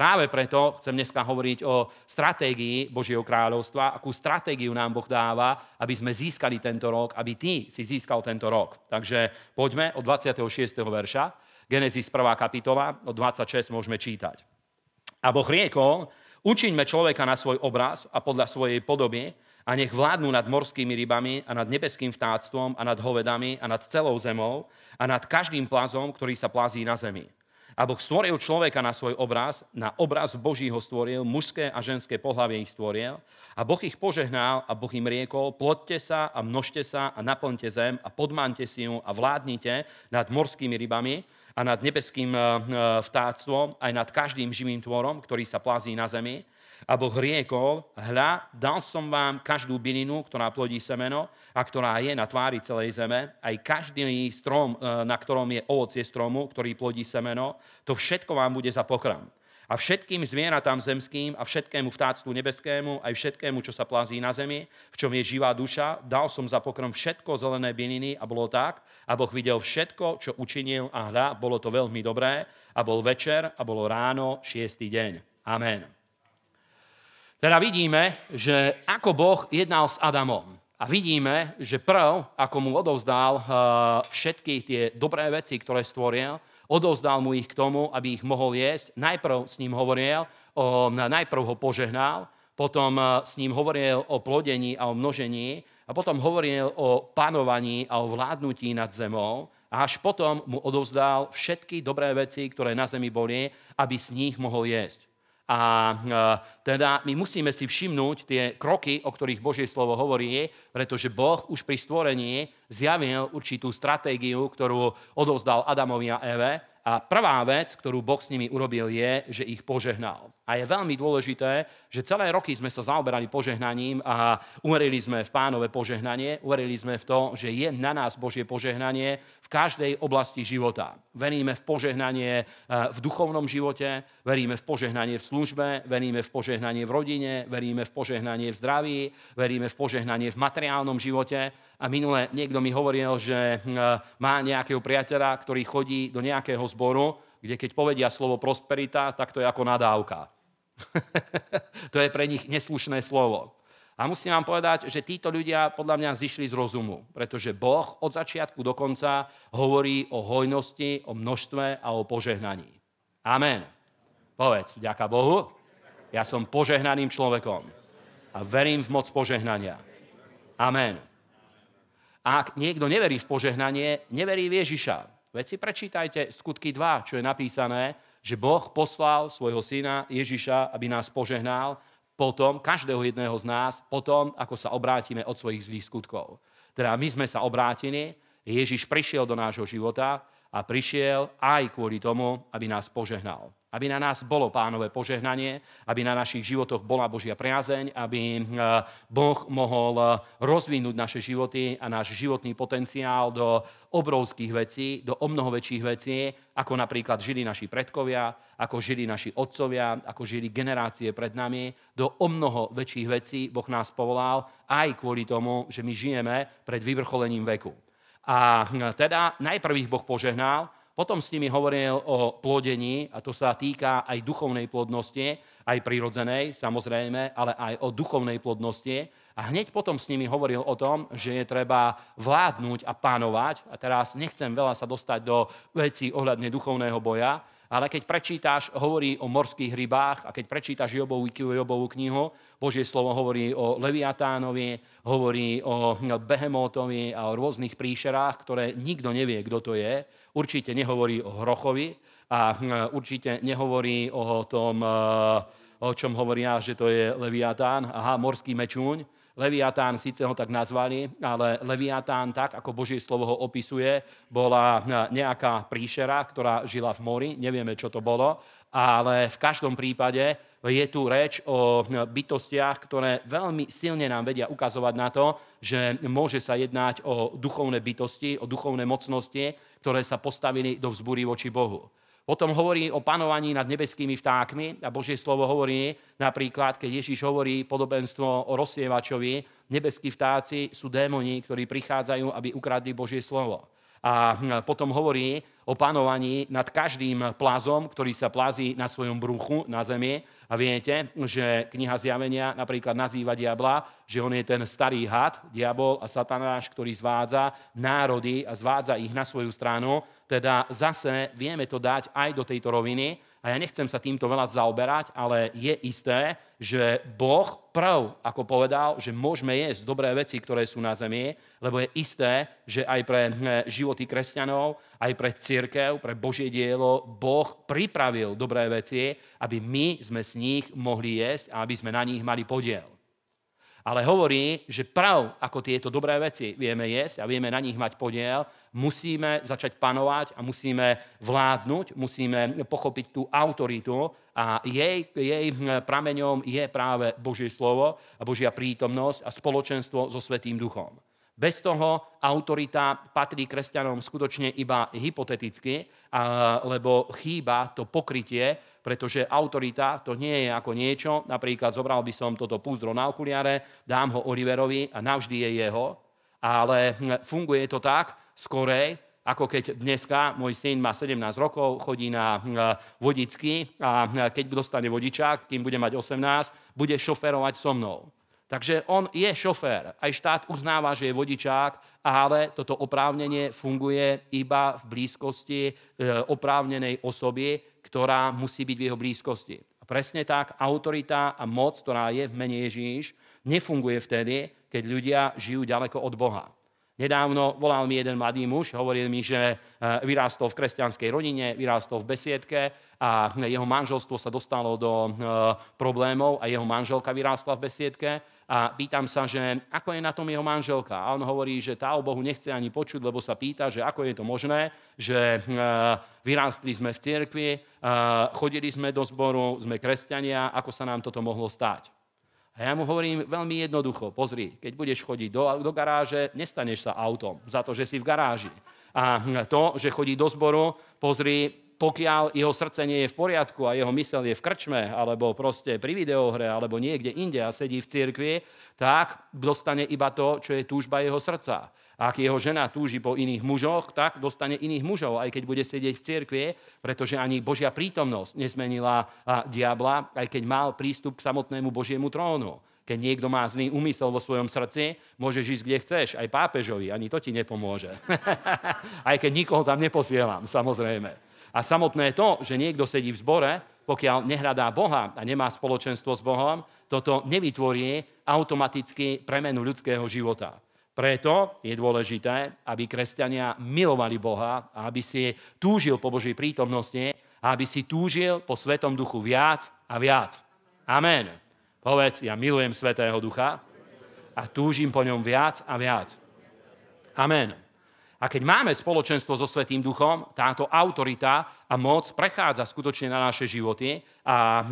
Práve preto chcem dneska hovoriť o stratégii Božieho kráľovstva, akú stratégiu nám Boh dáva, aby sme získali tento rok, aby ty si získal tento rok. Takže poďme od 26. verša, Genesis 1. kapitola, od 26 môžeme čítať. A Boh riekol, učiňme človeka na svoj obraz a podľa svojej podoby, a nech vládnu nad morskými rybami a nad nebeským vtáctvom a nad hovedami a nad celou zemou a nad každým plazom, ktorý sa plazí na zemi. A Boh stvoril človeka na svoj obraz, na obraz Boží ho stvoril, mužské a ženské pohlavie ich stvoril. A Boh ich požehnal a Boh im riekol, plodte sa a množte sa a naplňte zem a podmante si ju a vládnite nad morskými rybami a nad nebeským eh, eh, vtáctvom, aj nad každým živým tvorom, ktorý sa plazí na zemi alebo hriekov, hľa, dal som vám každú bylinu, ktorá plodí semeno a ktorá je na tvári celej zeme, aj každý strom, eh, na ktorom je ovocie stromu, ktorý plodí semeno, to všetko vám bude za pokram. A všetkým zvieratám zemským a všetkému vtáctvu nebeskému, aj všetkému, čo sa plazí na zemi, v čom je živá duša, dal som za pokrom všetko zelené byliny a bolo tak, a Boh videl všetko, čo učinil a hľa, bolo to veľmi dobré a bol večer a bolo ráno, šiestý deň. Amen. Teda vidíme, že ako Boh jednal s Adamom. A vidíme, že prv, ako mu odovzdal eh, všetky tie dobré veci, ktoré stvoril, odovzdal mu ich k tomu, aby ich mohol jesť. Najprv s ním hovoril, najprv ho požehnal, potom eh, s ním hovoril o plodení a o množení a potom hovoril o panovaní a o vládnutí nad zemou a až potom mu odovzdal všetky dobré veci, ktoré na zemi boli, aby z nich mohol jesť. A e, teda my musíme si všimnúť tie kroky, o ktorých Božie slovo hovorí, pretože Boh už pri stvorení zjavil určitú stratégiu, ktorú odovzdal Adamovi a Eve a prvá vec, ktorú Boh s nimi urobil, je, že ich požehnal. A je veľmi dôležité, že celé roky sme sa zaoberali požehnaním a uverili sme v pánové požehnanie, uverili sme v to, že je na nás Božie požehnanie v každej oblasti života. Veríme v požehnanie e, v duchovnom živote, veríme v požehnanie v službe, veríme v požehnanie v rodine, veríme v požehnanie v zdraví, veríme v požehnanie v materiálnom živote a minule niekto mi hovoril, že hm, má nejakého priateľa, ktorý chodí do nejakého zboru, kde keď povedia slovo prosperita, tak to je ako nadávka. to je pre nich neslušné slovo. A musím vám povedať, že títo ľudia podľa mňa zišli z rozumu, pretože Boh od začiatku do konca hovorí o hojnosti, o množstve a o požehnaní. Amen. Povedz, vďaka Bohu, ja som požehnaným človekom a verím v moc požehnania. Amen. A ak niekto neverí v požehnanie, neverí v Ježiša. Veď si prečítajte skutky 2, čo je napísané, že Boh poslal svojho syna Ježiša, aby nás požehnal, potom, každého jedného z nás, potom, ako sa obrátime od svojich zlých skutkov. Teda my sme sa obrátili, Ježiš prišiel do nášho života a prišiel aj kvôli tomu, aby nás požehnal. Aby na nás bolo pánové požehnanie, aby na našich životoch bola Božia priazeň, aby eh, Boh mohol eh, rozvinúť naše životy a náš životný potenciál do obrovských vecí, do o mnoho väčších vecí, ako napríklad žili naši predkovia, ako žili naši otcovia, ako žili generácie pred nami, do o mnoho väčších vecí Boh nás povolal aj kvôli tomu, že my žijeme pred vyvrcholením veku. A eh, teda najprv ich Boh požehnal, potom s nimi hovoril o plodení, a to sa týka aj duchovnej plodnosti, aj prirodzenej, samozrejme, ale aj o duchovnej plodnosti. A hneď potom s nimi hovoril o tom, že je treba vládnuť a pánovať. A teraz nechcem veľa sa dostať do vecí ohľadne duchovného boja, ale keď prečítaš, hovorí o morských rybách a keď prečítaš Jobovú, Jobovú knihu, Božie slovo hovorí o Leviatánovi, hovorí o Behemótovi a o rôznych príšerách, ktoré nikto nevie, kto to je. Určite nehovorí o Hrochovi a e, určite nehovorí o tom, e, o čom hovoria, že to je Leviatán, aha, morský mečúň Leviatán, síce ho tak nazvali, ale Leviatán, tak ako Božie slovo ho opisuje, bola e, nejaká príšera, ktorá žila v mori, nevieme, čo to bolo, ale v každom prípade je tu reč o e, bytostiach, ktoré veľmi silne nám vedia ukazovať na to, že môže sa jednať o duchovné bytosti, o duchovné mocnosti, ktoré sa postavili do vzbúry voči Bohu. Potom hovorí o panovaní nad nebeskými vtákmi a Božie slovo hovorí napríklad, keď Ježiš hovorí podobenstvo o rozsievačovi, nebeskí vtáci sú démoni, ktorí prichádzajú, aby ukradli Božie slovo. A hm, potom hovorí o panovaní nad každým plazom, ktorý sa plazí na svojom bruchu, na zemi. A viete, že kniha zjavenia napríklad nazýva diabla, že on je ten starý had, diabol a satanáš, ktorý zvádza národy a zvádza ich na svoju stranu teda zase vieme to dať aj do tejto roviny. A ja nechcem sa týmto veľa zaoberať, ale je isté, že Boh prv, ako povedal, že môžeme jesť dobré veci, ktoré sú na zemi, lebo je isté, že aj pre hm, životy kresťanov, aj pre církev, pre Božie dielo, Boh pripravil dobré veci, aby my sme z nich mohli jesť a aby sme na nich mali podiel. Ale hovorí, že prav, ako tieto dobré veci vieme jesť a vieme na nich mať podiel, musíme začať panovať a musíme vládnuť, musíme pochopiť tú autoritu a jej, jej prameňom je práve Božie slovo a Božia prítomnosť a spoločenstvo so Svetým duchom. Bez toho autorita patrí kresťanom skutočne iba hypoteticky lebo chýba to pokrytie, pretože autorita to nie je ako niečo, napríklad zobral by som toto púzdro na okuliare, dám ho Oliverovi a navždy je jeho, ale hm, funguje to tak skorej, ako keď dneska môj syn má 17 rokov, chodí na hm, vodicky a hm, keď dostane vodičák, kým bude mať 18, bude šoferovať so mnou. Takže on je šofér. Aj štát uznáva, že je vodičák, ale toto oprávnenie funguje iba v blízkosti e, oprávnenej osoby, ktorá musí byť v jeho blízkosti. A presne tak, autorita a moc, ktorá je v mene Ježíš, nefunguje vtedy, keď ľudia žijú ďaleko od Boha. Nedávno volal mi jeden mladý muž, hovoril mi, že e, vyrástol v kresťanskej rodine, vyrástol v besiedke a jeho manželstvo sa dostalo do e, problémov a jeho manželka vyrástla v besiedke a pýtam sa, že ako je na tom jeho manželka. A on hovorí, že tá o Bohu nechce ani počuť, lebo sa pýta, že ako je to možné, že eh, vyrástli sme v cirkvi, eh, chodili sme do zboru, sme kresťania, ako sa nám toto mohlo stať. A ja mu hovorím veľmi jednoducho, pozri, keď budeš chodiť do, do garáže, nestaneš sa autom za to, že si v garáži. A to, že chodí do zboru, pozri, pokiaľ jeho srdce nie je v poriadku a jeho mysel je v krčme, alebo proste pri videohre, alebo niekde inde a sedí v cirkvi, tak dostane iba to, čo je túžba jeho srdca. ak jeho žena túži po iných mužoch, tak dostane iných mužov, aj keď bude sedieť v cirkvi, pretože ani Božia prítomnosť nezmenila diabla, aj keď mal prístup k samotnému Božiemu trónu. Keď niekto má zlý úmysel vo svojom srdci, môžeš ísť kde chceš, aj pápežovi, ani to ti nepomôže. aj keď nikoho tam neposielam, samozrejme. A samotné to, že niekto sedí v zbore, pokiaľ nehradá Boha a nemá spoločenstvo s Bohom, toto nevytvorí automaticky premenu ľudského života. Preto je dôležité, aby kresťania milovali Boha a aby si túžil po Božej prítomnosti a aby si túžil po Svetom Duchu viac a viac. Amen. Povedz, ja milujem Svetého Ducha a túžim po ňom viac a viac. Amen. A keď máme spoločenstvo so Svetým duchom, táto autorita a moc prechádza skutočne na naše životy a e,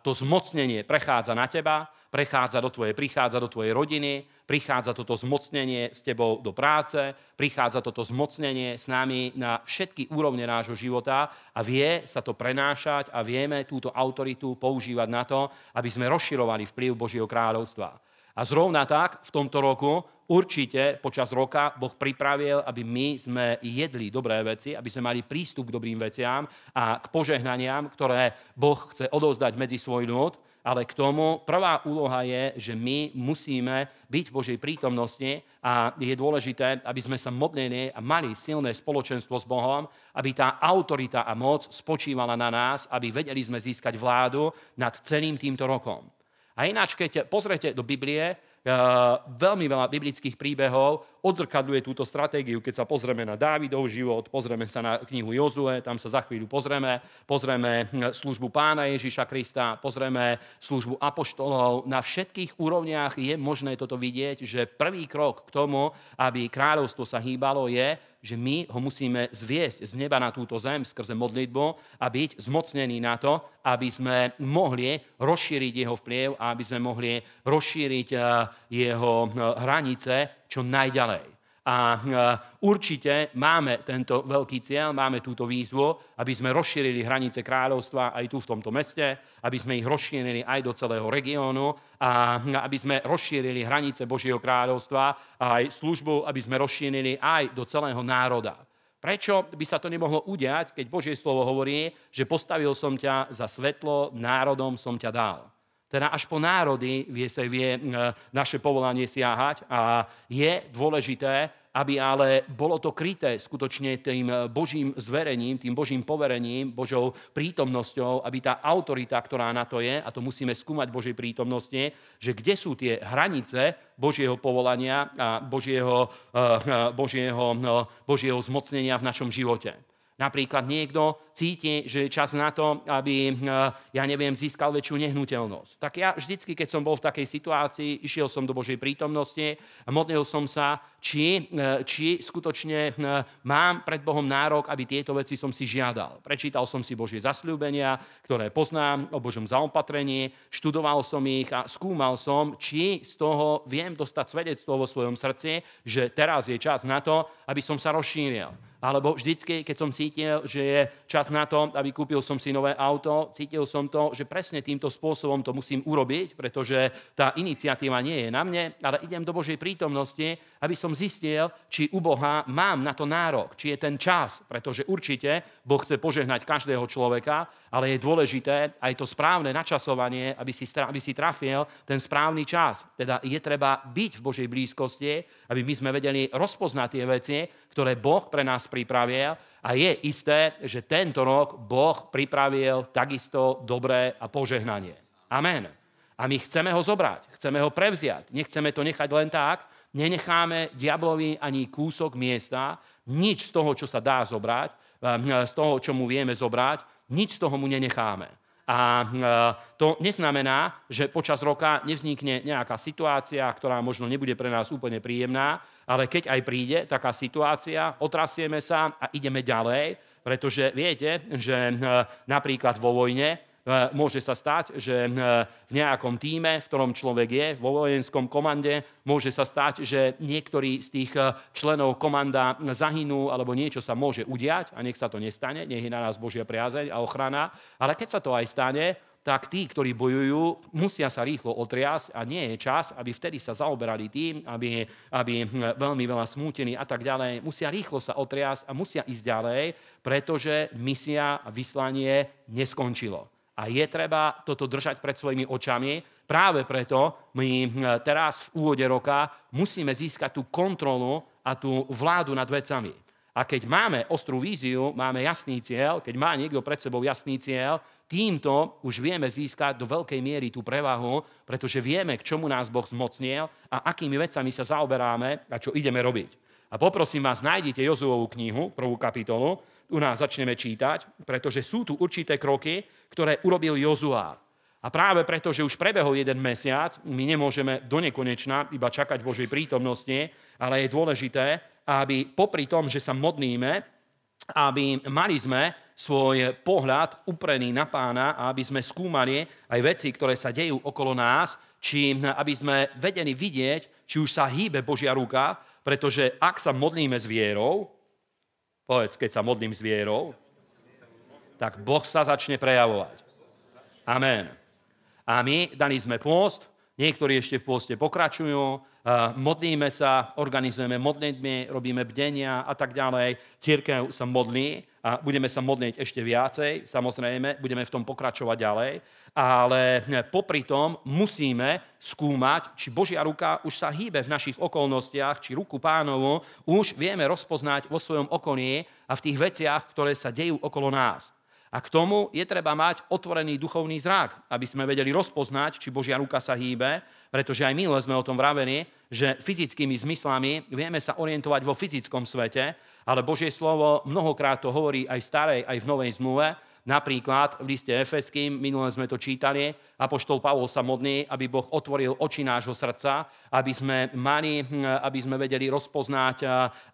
to zmocnenie prechádza na teba, prechádza do tvojej, prichádza do tvojej rodiny, prichádza toto zmocnenie s tebou do práce, prichádza toto zmocnenie s nami na všetky úrovne nášho života a vie sa to prenášať a vieme túto autoritu používať na to, aby sme rozširovali vplyv Božieho kráľovstva. A zrovna tak v tomto roku určite počas roka Boh pripravil, aby my sme jedli dobré veci, aby sme mali prístup k dobrým veciam a k požehnaniam, ktoré Boh chce odovzdať medzi svoj ľud. Ale k tomu prvá úloha je, že my musíme byť v Božej prítomnosti a je dôležité, aby sme sa modlili a mali silné spoločenstvo s Bohom, aby tá autorita a moc spočívala na nás, aby vedeli sme získať vládu nad celým týmto rokom. A ináč, keď pozrete do Biblie, eh, veľmi veľa biblických príbehov odzrkadľuje túto stratégiu. Keď sa pozrieme na Dávidov život, pozrieme sa na knihu Jozue, tam sa za chvíľu pozrieme, pozrieme hm, službu pána Ježiša Krista, pozrieme službu apoštolov. Na všetkých úrovniach je možné toto vidieť, že prvý krok k tomu, aby kráľovstvo sa hýbalo, je že my ho musíme zviesť z neba na túto zem skrze modlitbu a byť zmocnení na to, aby sme mohli rozšíriť jeho vplyv a aby sme mohli rozšíriť eh, jeho eh, hranice čo najďalej. A e, určite máme tento veľký cieľ, máme túto výzvu, aby sme rozšírili hranice kráľovstva aj tu v tomto meste, aby sme ich rozšírili aj do celého regiónu a e, aby sme rozšírili hranice Božieho kráľovstva a aj službu, aby sme rozšírili aj do celého národa. Prečo by sa to nemohlo udiať, keď Božie slovo hovorí, že postavil som ťa za svetlo, národom som ťa dal? Teda až po národy vie, sa, vie e, naše povolanie siahať a je dôležité, aby ale bolo to kryté skutočne tým Božím zverením, tým Božím poverením, Božou prítomnosťou, aby tá autorita, ktorá na to je, a to musíme skúmať Božej prítomnosti, že kde sú tie hranice Božieho povolania a Božieho, e, e, Božieho, no, Božieho zmocnenia v našom živote. Napríklad niekto cíti, že je čas na to, aby, eh, ja neviem, získal väčšiu nehnuteľnosť. Tak ja vždycky, keď som bol v takej situácii, išiel som do Božej prítomnosti, modlil som sa, či, eh, či skutočne eh, mám pred Bohom nárok, aby tieto veci som si žiadal. Prečítal som si Božie zasľúbenia, ktoré poznám, o Božom zaopatrení, študoval som ich a skúmal som, či z toho viem dostať svedectvo vo svojom srdci, že teraz je čas na to, aby som sa rozšíril alebo vždycky, keď som cítil, že je čas na to, aby kúpil som si nové auto, cítil som to, že presne týmto spôsobom to musím urobiť, pretože tá iniciatíva nie je na mne, ale idem do Božej prítomnosti, aby som zistil, či u Boha mám na to nárok, či je ten čas, pretože určite Boh chce požehnať každého človeka, ale je dôležité aj to správne načasovanie, aby si, aby si trafil ten správny čas. Teda je treba byť v Božej blízkosti, aby my sme vedeli rozpoznať tie veci, ktoré Boh pre nás pripravil a je isté, že tento rok Boh pripravil takisto dobré a požehnanie. Amen. A my chceme ho zobrať, chceme ho prevziať, nechceme to nechať len tak, nenecháme diablovi ani kúsok miesta, nič z toho, čo sa dá zobrať, Eh, z toho, čo mu vieme zobrať, nič z toho mu nenecháme. A eh, to neznamená, že počas roka nevznikne nejaká situácia, ktorá možno nebude pre nás úplne príjemná, ale keď aj príde taká situácia, otrasieme sa a ideme ďalej, pretože viete, že eh, napríklad vo vojne E, môže sa stať, že e, v nejakom týme, v ktorom človek je, vo vojenskom komande, môže sa stať, že niektorí z tých e, členov komanda zahynú alebo niečo sa môže udiať a nech sa to nestane, nech je na nás Božia priazeň a ochrana. Ale keď sa to aj stane, tak tí, ktorí bojujú, musia sa rýchlo otriasť a nie je čas, aby vtedy sa zaoberali tým, aby, aby hm, veľmi veľa smútení a tak ďalej. Musia rýchlo sa otriasť a musia ísť ďalej, pretože misia a vyslanie neskončilo a je treba toto držať pred svojimi očami. Práve preto my hm, teraz v úvode roka musíme získať tú kontrolu a tú vládu nad vecami. A keď máme ostrú víziu, máme jasný cieľ, keď má niekto pred sebou jasný cieľ, týmto už vieme získať do veľkej miery tú prevahu, pretože vieme, k čomu nás Boh zmocnil a akými vecami sa zaoberáme a čo ideme robiť. A poprosím vás, nájdite Jozuovú knihu, prvú kapitolu, u nás začneme čítať, pretože sú tu určité kroky, ktoré urobil Jozuár. A práve preto, že už prebehol jeden mesiac, my nemôžeme do nekonečna iba čakať Božej prítomnosti, ale je dôležité, aby popri tom, že sa modníme, aby mali sme svoj pohľad uprený na pána a aby sme skúmali aj veci, ktoré sa dejú okolo nás, či aby sme vedeli vidieť, či už sa hýbe Božia ruka, pretože ak sa modlíme s vierou, Povedz, keď sa modlím s vierou, tak Boh sa začne prejavovať. Amen. A my dali sme pôst, niektorí ešte v pôste pokračujú, modlíme sa, organizujeme modlitby, robíme bdenia a tak ďalej. Církev sa modlí a budeme sa modliť ešte viacej, samozrejme, budeme v tom pokračovať ďalej, ale hm, popri tom musíme skúmať, či Božia ruka už sa hýbe v našich okolnostiach, či ruku pánovu už vieme rozpoznať vo svojom okolí a v tých veciach, ktoré sa dejú okolo nás. A k tomu je treba mať otvorený duchovný zrak, aby sme vedeli rozpoznať, či Božia ruka sa hýbe, pretože aj my sme o tom vraveni, že fyzickými zmyslami vieme sa orientovať vo fyzickom svete, ale Božie slovo mnohokrát to hovorí aj v starej, aj v novej zmluve. Napríklad v liste Efeským, minule sme to čítali, Apoštol Pavol sa modlí, aby Boh otvoril oči nášho srdca, aby sme, mali, hm, aby sme vedeli rozpoznať,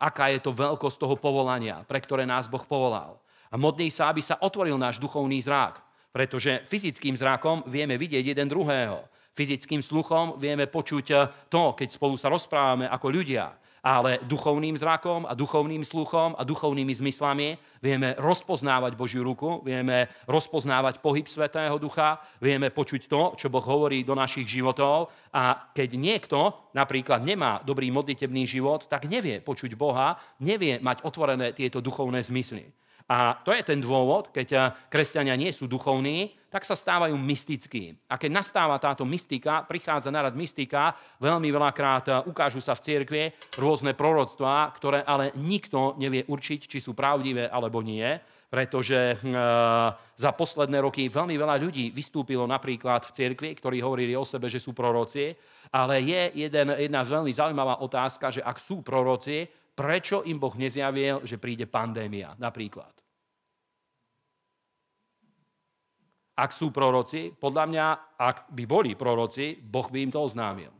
aká je to veľkosť toho povolania, pre ktoré nás Boh povolal. A modlí sa, aby sa otvoril náš duchovný zrák, pretože fyzickým zrákom vieme vidieť jeden druhého. Fyzickým sluchom vieme počuť e, to, keď spolu sa rozprávame ako ľudia ale duchovným zrakom a duchovným sluchom a duchovnými zmyslami vieme rozpoznávať Božiu ruku, vieme rozpoznávať pohyb Svetého Ducha, vieme počuť to, čo Boh hovorí do našich životov a keď niekto napríklad nemá dobrý modlitebný život, tak nevie počuť Boha, nevie mať otvorené tieto duchovné zmysly. A to je ten dôvod, keď eh, kresťania nie sú duchovní, tak sa stávajú mystickí. A keď nastáva táto mystika, prichádza narad mystika, veľmi veľakrát eh, ukážu sa v cirkvi rôzne proroctvá, ktoré ale nikto nevie určiť, či sú pravdivé alebo nie, pretože hm, eh, za posledné roky veľmi veľa ľudí vystúpilo napríklad v cirkvi, ktorí hovorili o sebe, že sú proroci, ale je jeden, jedna veľmi zaujímavá otázka, že ak sú proroci, prečo im Boh nezjavil, že príde pandémia napríklad. Ak sú proroci, podľa mňa, ak by boli proroci, Boh by im to oznámil.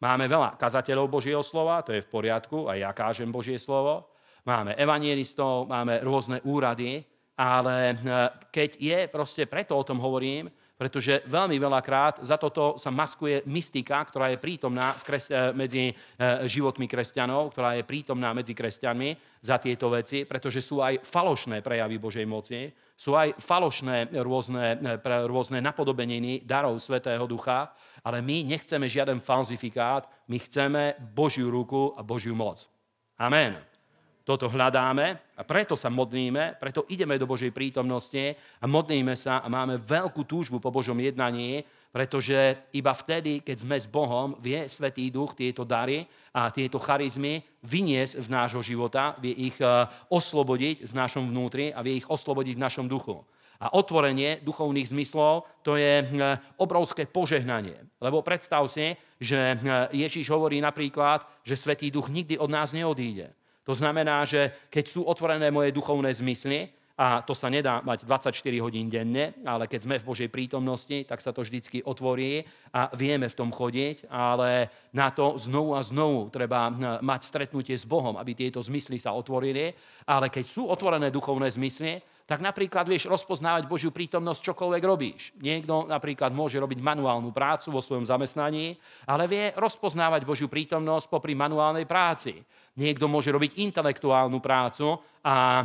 Máme veľa kazateľov Božieho slova, to je v poriadku, aj ja kážem Božie slovo. Máme evanielistov, máme rôzne úrady, ale eh, keď je, proste preto o tom hovorím, pretože veľmi veľakrát za toto sa maskuje mystika, ktorá je prítomná v kres- eh, medzi eh, životmi kresťanov, ktorá je prítomná medzi kresťanmi za tieto veci, pretože sú aj falošné prejavy Božej moci, sú aj falošné rôzne, eh, rôzne napodobeniny darov Svetého Ducha, ale my nechceme žiaden falzifikát, my chceme Božiu ruku a Božiu moc. Amen. Toto hľadáme a preto sa modlíme, preto ideme do Božej prítomnosti a modlíme sa a máme veľkú túžbu po Božom jednaní, pretože iba vtedy, keď sme s Bohom, vie Svetý Duch tieto dary a tieto charizmy vyniesť z nášho života, vie ich e, oslobodiť v našom vnútri a vie ich oslobodiť v našom duchu. A otvorenie duchovných zmyslov, to je e, obrovské požehnanie. Lebo predstav si, že e, Ježíš hovorí napríklad, že Svetý Duch nikdy od nás neodíde. To znamená, že keď sú otvorené moje duchovné zmysly, a to sa nedá mať 24 hodín denne, ale keď sme v Božej prítomnosti, tak sa to vždycky otvorí a vieme v tom chodiť, ale na to znovu a znovu treba hm, mať stretnutie s Bohom, aby tieto zmysly sa otvorili. Ale keď sú otvorené duchovné zmysly, tak napríklad vieš rozpoznávať Božiu prítomnosť, čokoľvek robíš. Niekto napríklad môže robiť manuálnu prácu vo svojom zamestnaní, ale vie rozpoznávať Božiu prítomnosť popri manuálnej práci. Niekto môže robiť intelektuálnu prácu a hm,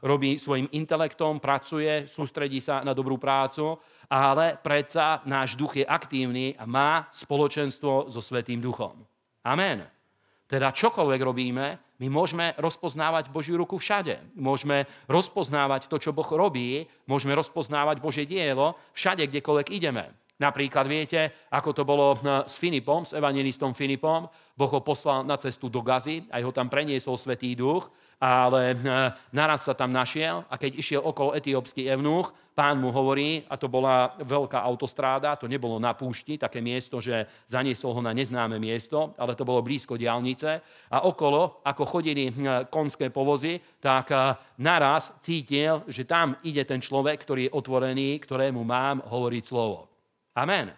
e, robí svojim intelektom, pracuje, sústredí sa na dobrú prácu, ale predsa náš duch je aktívny a má spoločenstvo so Svetým duchom. Amen. Teda čokoľvek robíme, my môžeme rozpoznávať Božiu ruku všade. Môžeme rozpoznávať to, čo Boh robí, môžeme rozpoznávať Božie dielo všade, kdekoľvek ideme. Napríklad viete, ako to bolo eh, s Filipom, s evangelistom Filipom. Boh ho poslal na cestu do Gazy, aj ho tam preniesol Svetý duch, ale eh, naraz sa tam našiel a keď išiel okolo etiópsky evnúch, pán mu hovorí, a to bola veľká autostráda, to nebolo na púšti, také miesto, že zaniesol ho na neznáme miesto, ale to bolo blízko diálnice. A okolo, ako chodili hm, konské povozy, tak eh, naraz cítil, že tam ide ten človek, ktorý je otvorený, ktorému mám hovoriť slovo. Amen.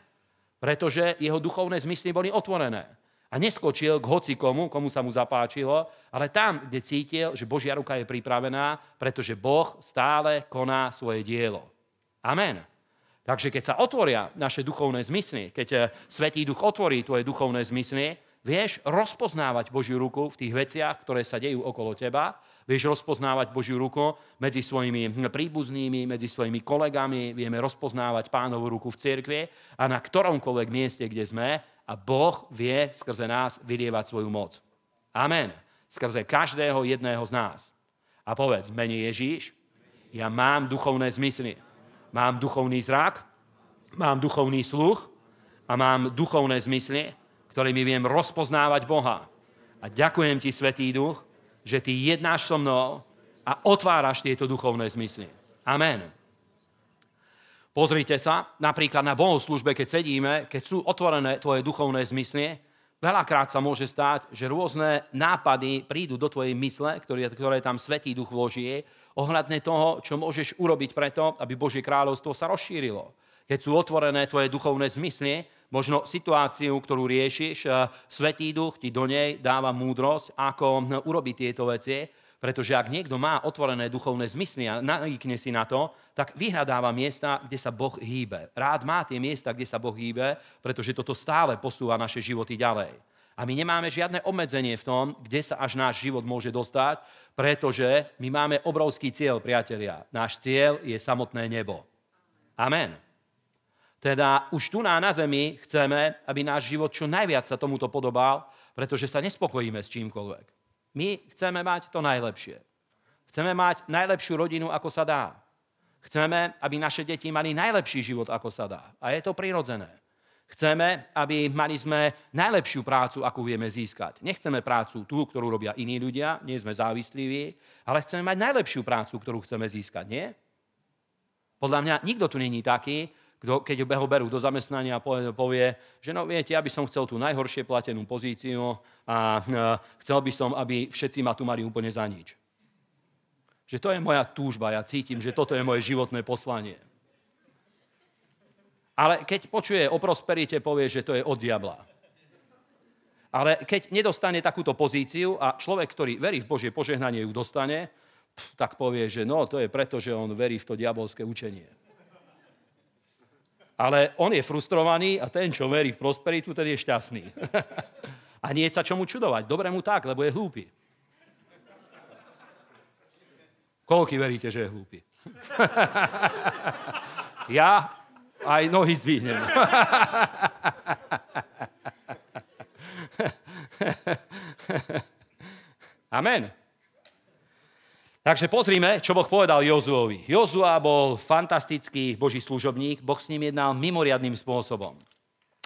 Pretože jeho duchovné zmysly boli otvorené. A neskočil k komu, komu sa mu zapáčilo, ale tam, kde cítil, že Božia ruka je pripravená, pretože Boh stále koná svoje dielo. Amen. Takže keď sa otvoria naše duchovné zmysly, keď eh, Svetý Duch otvorí tvoje duchovné zmysly, vieš rozpoznávať Božiu ruku v tých veciach, ktoré sa dejú okolo teba Vieš rozpoznávať Božiu ruku medzi svojimi príbuznými, medzi svojimi kolegami, vieme rozpoznávať pánovú ruku v cirkvi a na ktoromkoľvek mieste, kde sme a Boh vie skrze nás vylievať svoju moc. Amen. Skrze každého jedného z nás. A povedz, mene Ježíš, ja mám duchovné zmysly. Mám duchovný zrak, mám duchovný sluch a mám duchovné zmysly, ktorými viem rozpoznávať Boha. A ďakujem ti, Svetý Duch, že ty jednáš so mnou a otváraš tieto duchovné zmysly. Amen. Pozrite sa, napríklad na bohoslužbe, keď sedíme, keď sú otvorené tvoje duchovné zmysly, veľakrát sa môže stať, že rôzne nápady prídu do tvojej mysle, ktoré, ktoré tam Svetý Duch vloží, ohľadne toho, čo môžeš urobiť preto, aby Božie kráľovstvo sa rozšírilo. Keď sú otvorené tvoje duchovné zmysly, Možno situáciu, ktorú riešiš, e, Svetý duch ti do nej dáva múdrosť, ako hm, urobiť tieto veci, pretože ak niekto má otvorené duchovné zmysly a nanikne si na to, tak vyhľadáva miesta, kde sa Boh hýbe. Rád má tie miesta, kde sa Boh hýbe, pretože toto stále posúva naše životy ďalej. A my nemáme žiadne obmedzenie v tom, kde sa až náš život môže dostať, pretože my máme obrovský cieľ, priatelia. Náš cieľ je samotné nebo. Amen. Teda už tu na, na zemi chceme, aby náš život čo najviac sa tomuto podobal, pretože sa nespokojíme s čímkoľvek. My chceme mať to najlepšie. Chceme mať najlepšiu rodinu, ako sa dá. Chceme, aby naše deti mali najlepší život, ako sa dá. A je to prirodzené. Chceme, aby mali sme najlepšiu prácu, akú vieme získať. Nechceme prácu tú, ktorú robia iní ľudia, nie sme závisliví, ale chceme mať najlepšiu prácu, ktorú chceme získať, nie? Podľa mňa nikto tu není taký, kto, keď ho berú do zamestnania, a povie, že no viete, ja by som chcel tú najhoršie platenú pozíciu a e, chcel by som, aby všetci ma tu mali úplne za nič. Že to je moja túžba, ja cítim, že toto je moje životné poslanie. Ale keď počuje o prosperite, povie, že to je od diabla. Ale keď nedostane takúto pozíciu a človek, ktorý verí v Božie požehnanie, ju dostane, tak povie, že no, to je preto, že on verí v to diabolské učenie ale on je frustrovaný a ten, čo verí v prosperitu, ten je šťastný. a nie je sa čomu čudovať. Dobre mu tak, lebo je hlúpy. Koľky veríte, že je hlúpy? ja aj nohy zdvihnem. Amen. Takže pozrime, čo Boh povedal Jozuovi. Jozua bol fantastický boží služobník, Boh s ním jednal mimoriadným spôsobom.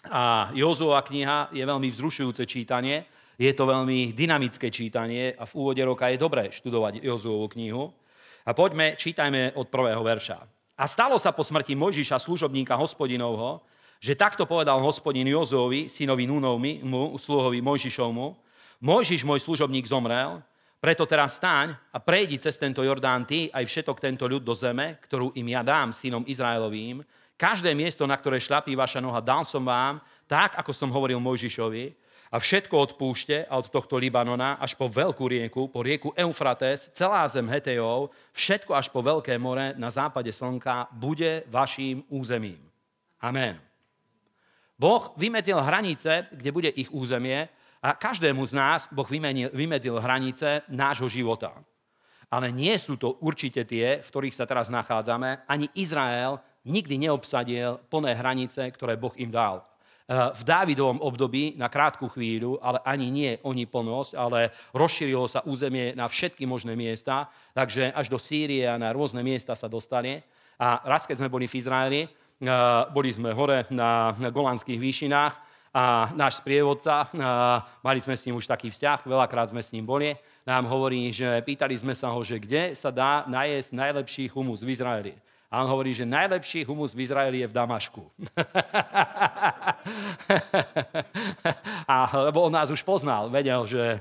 A Jozuova kniha je veľmi vzrušujúce čítanie, je to veľmi dynamické čítanie a v úvode roka je dobré študovať Jozuovu knihu. A poďme, čítajme od prvého verša. A stalo sa po smrti Mojžiša, služobníka hospodinovho, že takto povedal hospodin Jozuovi, synovi Nunovmi, sluhovi Mojžišovmu, Mojžiš, môj služobník, zomrel, preto teraz staň a prejdi cez tento Jordán ty aj všetok tento ľud do zeme, ktorú im ja dám, synom Izraelovým. Každé miesto, na ktoré šlapí vaša noha, dal som vám, tak, ako som hovoril Mojžišovi. A všetko od púšte a od tohto Libanona až po veľkú rieku, po rieku Eufrates, celá zem Hetejov, všetko až po veľké more na západe slnka bude vaším územím. Amen. Boh vymedzil hranice, kde bude ich územie a každému z nás Boh vymenil, vymedzil hranice nášho života. Ale nie sú to určite tie, v ktorých sa teraz nachádzame. Ani Izrael nikdy neobsadil plné hranice, ktoré Boh im dal. E, v Dávidovom období na krátku chvíľu, ale ani nie oni plnosť, ale rozšírilo sa územie na všetky možné miesta, takže až do Sýrie a na rôzne miesta sa dostali. A raz, keď sme boli v Izraeli, e, boli sme hore na Golanských výšinách a náš sprievodca, a mali sme s ním už taký vzťah, veľakrát sme s ním boli, nám hovorí, že pýtali sme sa ho, že kde sa dá najesť najlepší humus v Izraeli. A on hovorí, že najlepší humus v Izraeli je v Damašku. a, lebo on nás už poznal, vedel, že uh,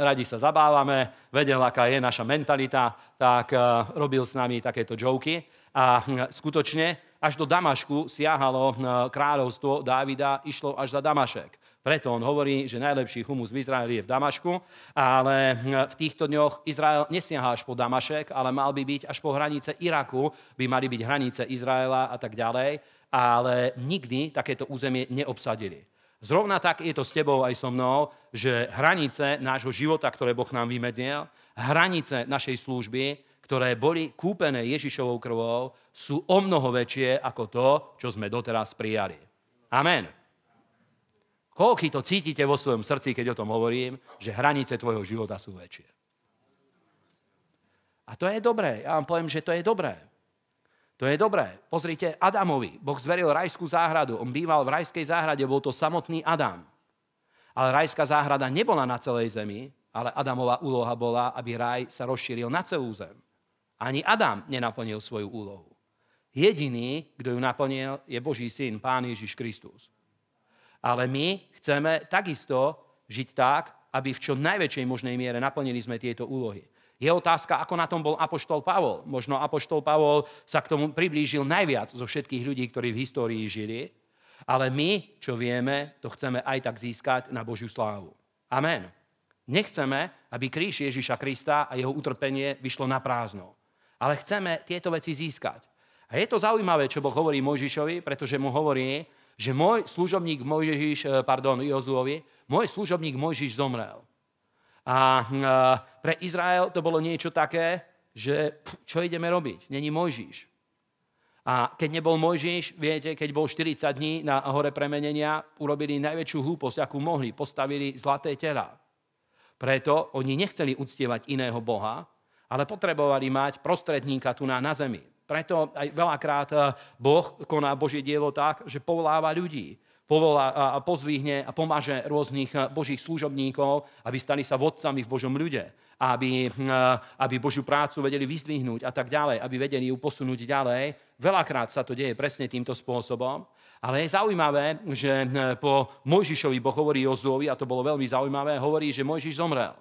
radi sa zabávame, vedel, aká je naša mentalita, tak uh, robil s nami takéto joky. A skutočne až do Damašku siahalo e, kráľovstvo Dávida, išlo až za Damašek. Preto on hovorí, že najlepší humus v Izraeli je v Damašku, ale e, v týchto dňoch Izrael nesiaha až po Damašek, ale mal by byť až po hranice Iraku, by mali byť hranice Izraela a tak ďalej, ale nikdy takéto územie neobsadili. Zrovna tak je to s tebou aj so mnou, že hranice nášho života, ktoré Boh nám vymedzil, hranice našej služby, ktoré boli kúpené Ježišovou krvou, sú o mnoho väčšie ako to, čo sme doteraz prijali. Amen. Koľky to cítite vo svojom srdci, keď o tom hovorím, že hranice tvojho života sú väčšie. A to je dobré. Ja vám poviem, že to je dobré. To je dobré. Pozrite Adamovi. Boh zveril rajskú záhradu. On býval v rajskej záhrade, bol to samotný Adam. Ale rajská záhrada nebola na celej zemi, ale Adamová úloha bola, aby raj sa rozšíril na celú zem. Ani Adam nenaplnil svoju úlohu. Jediný, kto ju naplnil, je Boží syn, Pán Ježiš Kristus. Ale my chceme takisto žiť tak, aby v čo najväčšej možnej miere naplnili sme tieto úlohy. Je otázka, ako na tom bol Apoštol Pavol. Možno Apoštol Pavol sa k tomu priblížil najviac zo všetkých ľudí, ktorí v histórii žili, ale my, čo vieme, to chceme aj tak získať na Božiu slávu. Amen. Nechceme, aby kríž Ježiša Krista a jeho utrpenie vyšlo na prázdno ale chceme tieto veci získať. A je to zaujímavé, čo Boh hovorí Mojžišovi, pretože mu hovorí, že môj služobník Mojžiš, eh, pardon, Jozuovi, môj služobník Mojžiš zomrel. A eh, pre Izrael to bolo niečo také, že čo ideme robiť? Není Mojžiš. A keď nebol Mojžiš, viete, keď bol 40 dní na hore premenenia, urobili najväčšiu hlúposť, akú mohli. Postavili zlaté tela. Preto oni nechceli uctievať iného Boha, ale potrebovali mať prostredníka tu na, na zemi. Preto aj veľakrát eh, Boh koná Božie dielo tak, že povoláva ľudí povolá a pozvihne a pomáže rôznych eh, božích služobníkov, aby stali sa vodcami v Božom ľude, aby, hm, eh, aby Božiu prácu vedeli vyzdvihnúť a tak ďalej, aby vedeli ju posunúť ďalej. Veľakrát sa to deje presne týmto spôsobom. Ale je zaujímavé, že po Mojžišovi Boh hovorí Jozuovi, a to bolo veľmi zaujímavé, hovorí, že Mojžiš zomrel.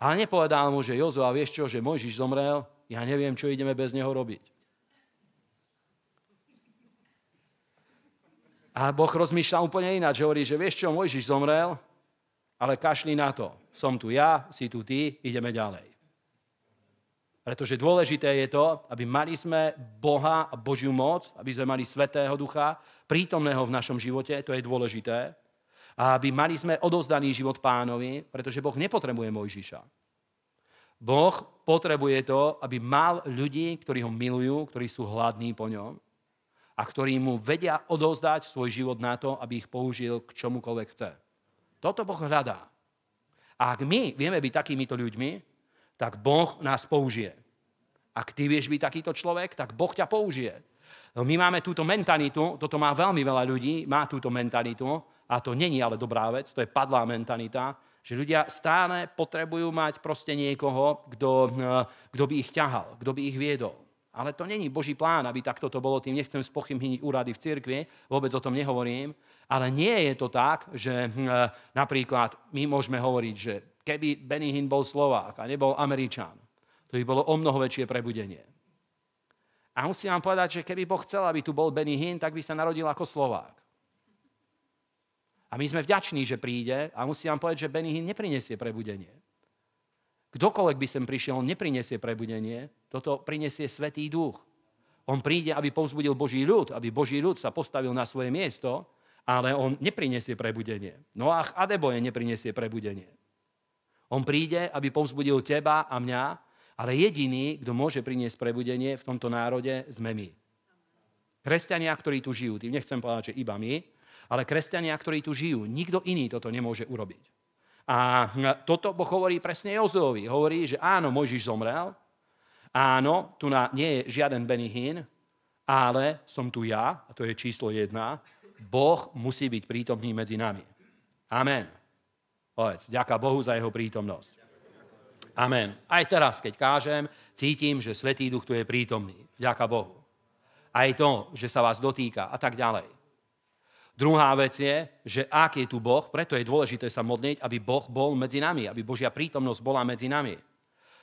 Ale nepovedal mu, že Jozo, a vieš čo, že Mojžiš zomrel, ja neviem, čo ideme bez neho robiť. A Boh rozmýšľa úplne ináč, že hovorí, že vieš čo, Mojžiš zomrel, ale kašli na to. Som tu ja, si tu ty, ideme ďalej. Pretože dôležité je to, aby mali sme Boha a Božiu moc, aby sme mali Svetého Ducha, prítomného v našom živote, to je dôležité a aby mali sme odozdaný život pánovi, pretože Boh nepotrebuje Mojžiša. Boh potrebuje to, aby mal ľudí, ktorí ho milujú, ktorí sú hladní po ňom a ktorí mu vedia odozdať svoj život na to, aby ich použil k čomukoľvek chce. Toto Boh hľadá. A ak my vieme byť takýmito ľuďmi, tak Boh nás použije. Ak ty vieš byť takýto človek, tak Boh ťa použije. No, my máme túto mentalitu, toto má veľmi veľa ľudí, má túto mentalitu, a to není ale dobrá vec, to je padlá mentalita, že ľudia stále potrebujú mať proste niekoho, kto, eh, by ich ťahal, kto by ich viedol. Ale to není Boží plán, aby takto to bolo, tým nechcem spochybniť úrady v cirkvi, vôbec o tom nehovorím, ale nie je to tak, že eh, napríklad my môžeme hovoriť, že keby Benny Hinn bol Slovák a nebol Američan, to by bolo o mnoho väčšie prebudenie. A musím vám povedať, že keby Boh chcel, aby tu bol Benny Hinn, tak by sa narodil ako Slovák. A my sme vďační, že príde a musím vám povedať, že Benny Hinn neprinesie prebudenie. Kdokoľvek by sem prišiel, on neprinesie prebudenie, toto prinesie Svetý duch. On príde, aby povzbudil Boží ľud, aby Boží ľud sa postavil na svoje miesto, ale on neprinesie prebudenie. No a Adeboje neprinesie prebudenie. On príde, aby povzbudil teba a mňa, ale jediný, kto môže priniesť prebudenie v tomto národe, sme my. Kresťania, ktorí tu žijú, tým nechcem povedať, že iba my, ale kresťania, ktorí tu žijú. Nikto iný toto nemôže urobiť. A toto Boh hovorí presne Jozovi. Hovorí, že áno, Mojžiš zomrel, áno, tu na, nie je žiaden Benihin, ale som tu ja, a to je číslo jedna. Boh musí byť prítomný medzi nami. Amen. Povedz, ďaká Bohu za jeho prítomnosť. Amen. Aj teraz, keď kážem, cítim, že Svetý Duch tu je prítomný. Ďaká Bohu. Aj to, že sa vás dotýka a tak ďalej. Druhá vec je, že ak je tu Boh, preto je dôležité sa modliť, aby Boh bol medzi nami, aby Božia prítomnosť bola medzi nami.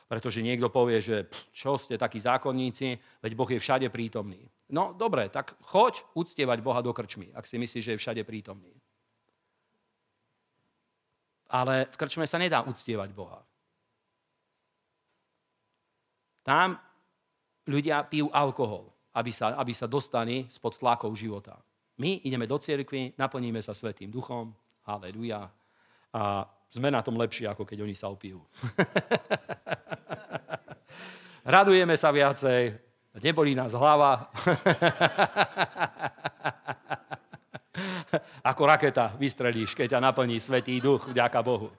Pretože niekto povie, že pff, čo ste takí zákonníci, veď Boh je všade prítomný. No dobre, tak choď uctievať Boha do krčmy, ak si myslíš, že je všade prítomný. Ale v krčme sa nedá uctievať Boha. Tam ľudia pijú alkohol, aby sa, aby sa dostali spod tlakov života. My ideme do cirkvi, naplníme sa Svetým duchom, haleluja, a sme na tom lepší, ako keď oni sa opijú. Radujeme sa viacej, nebolí nás hlava. ako raketa vystrelíš, keď ťa naplní Svetý duch, vďaka Bohu.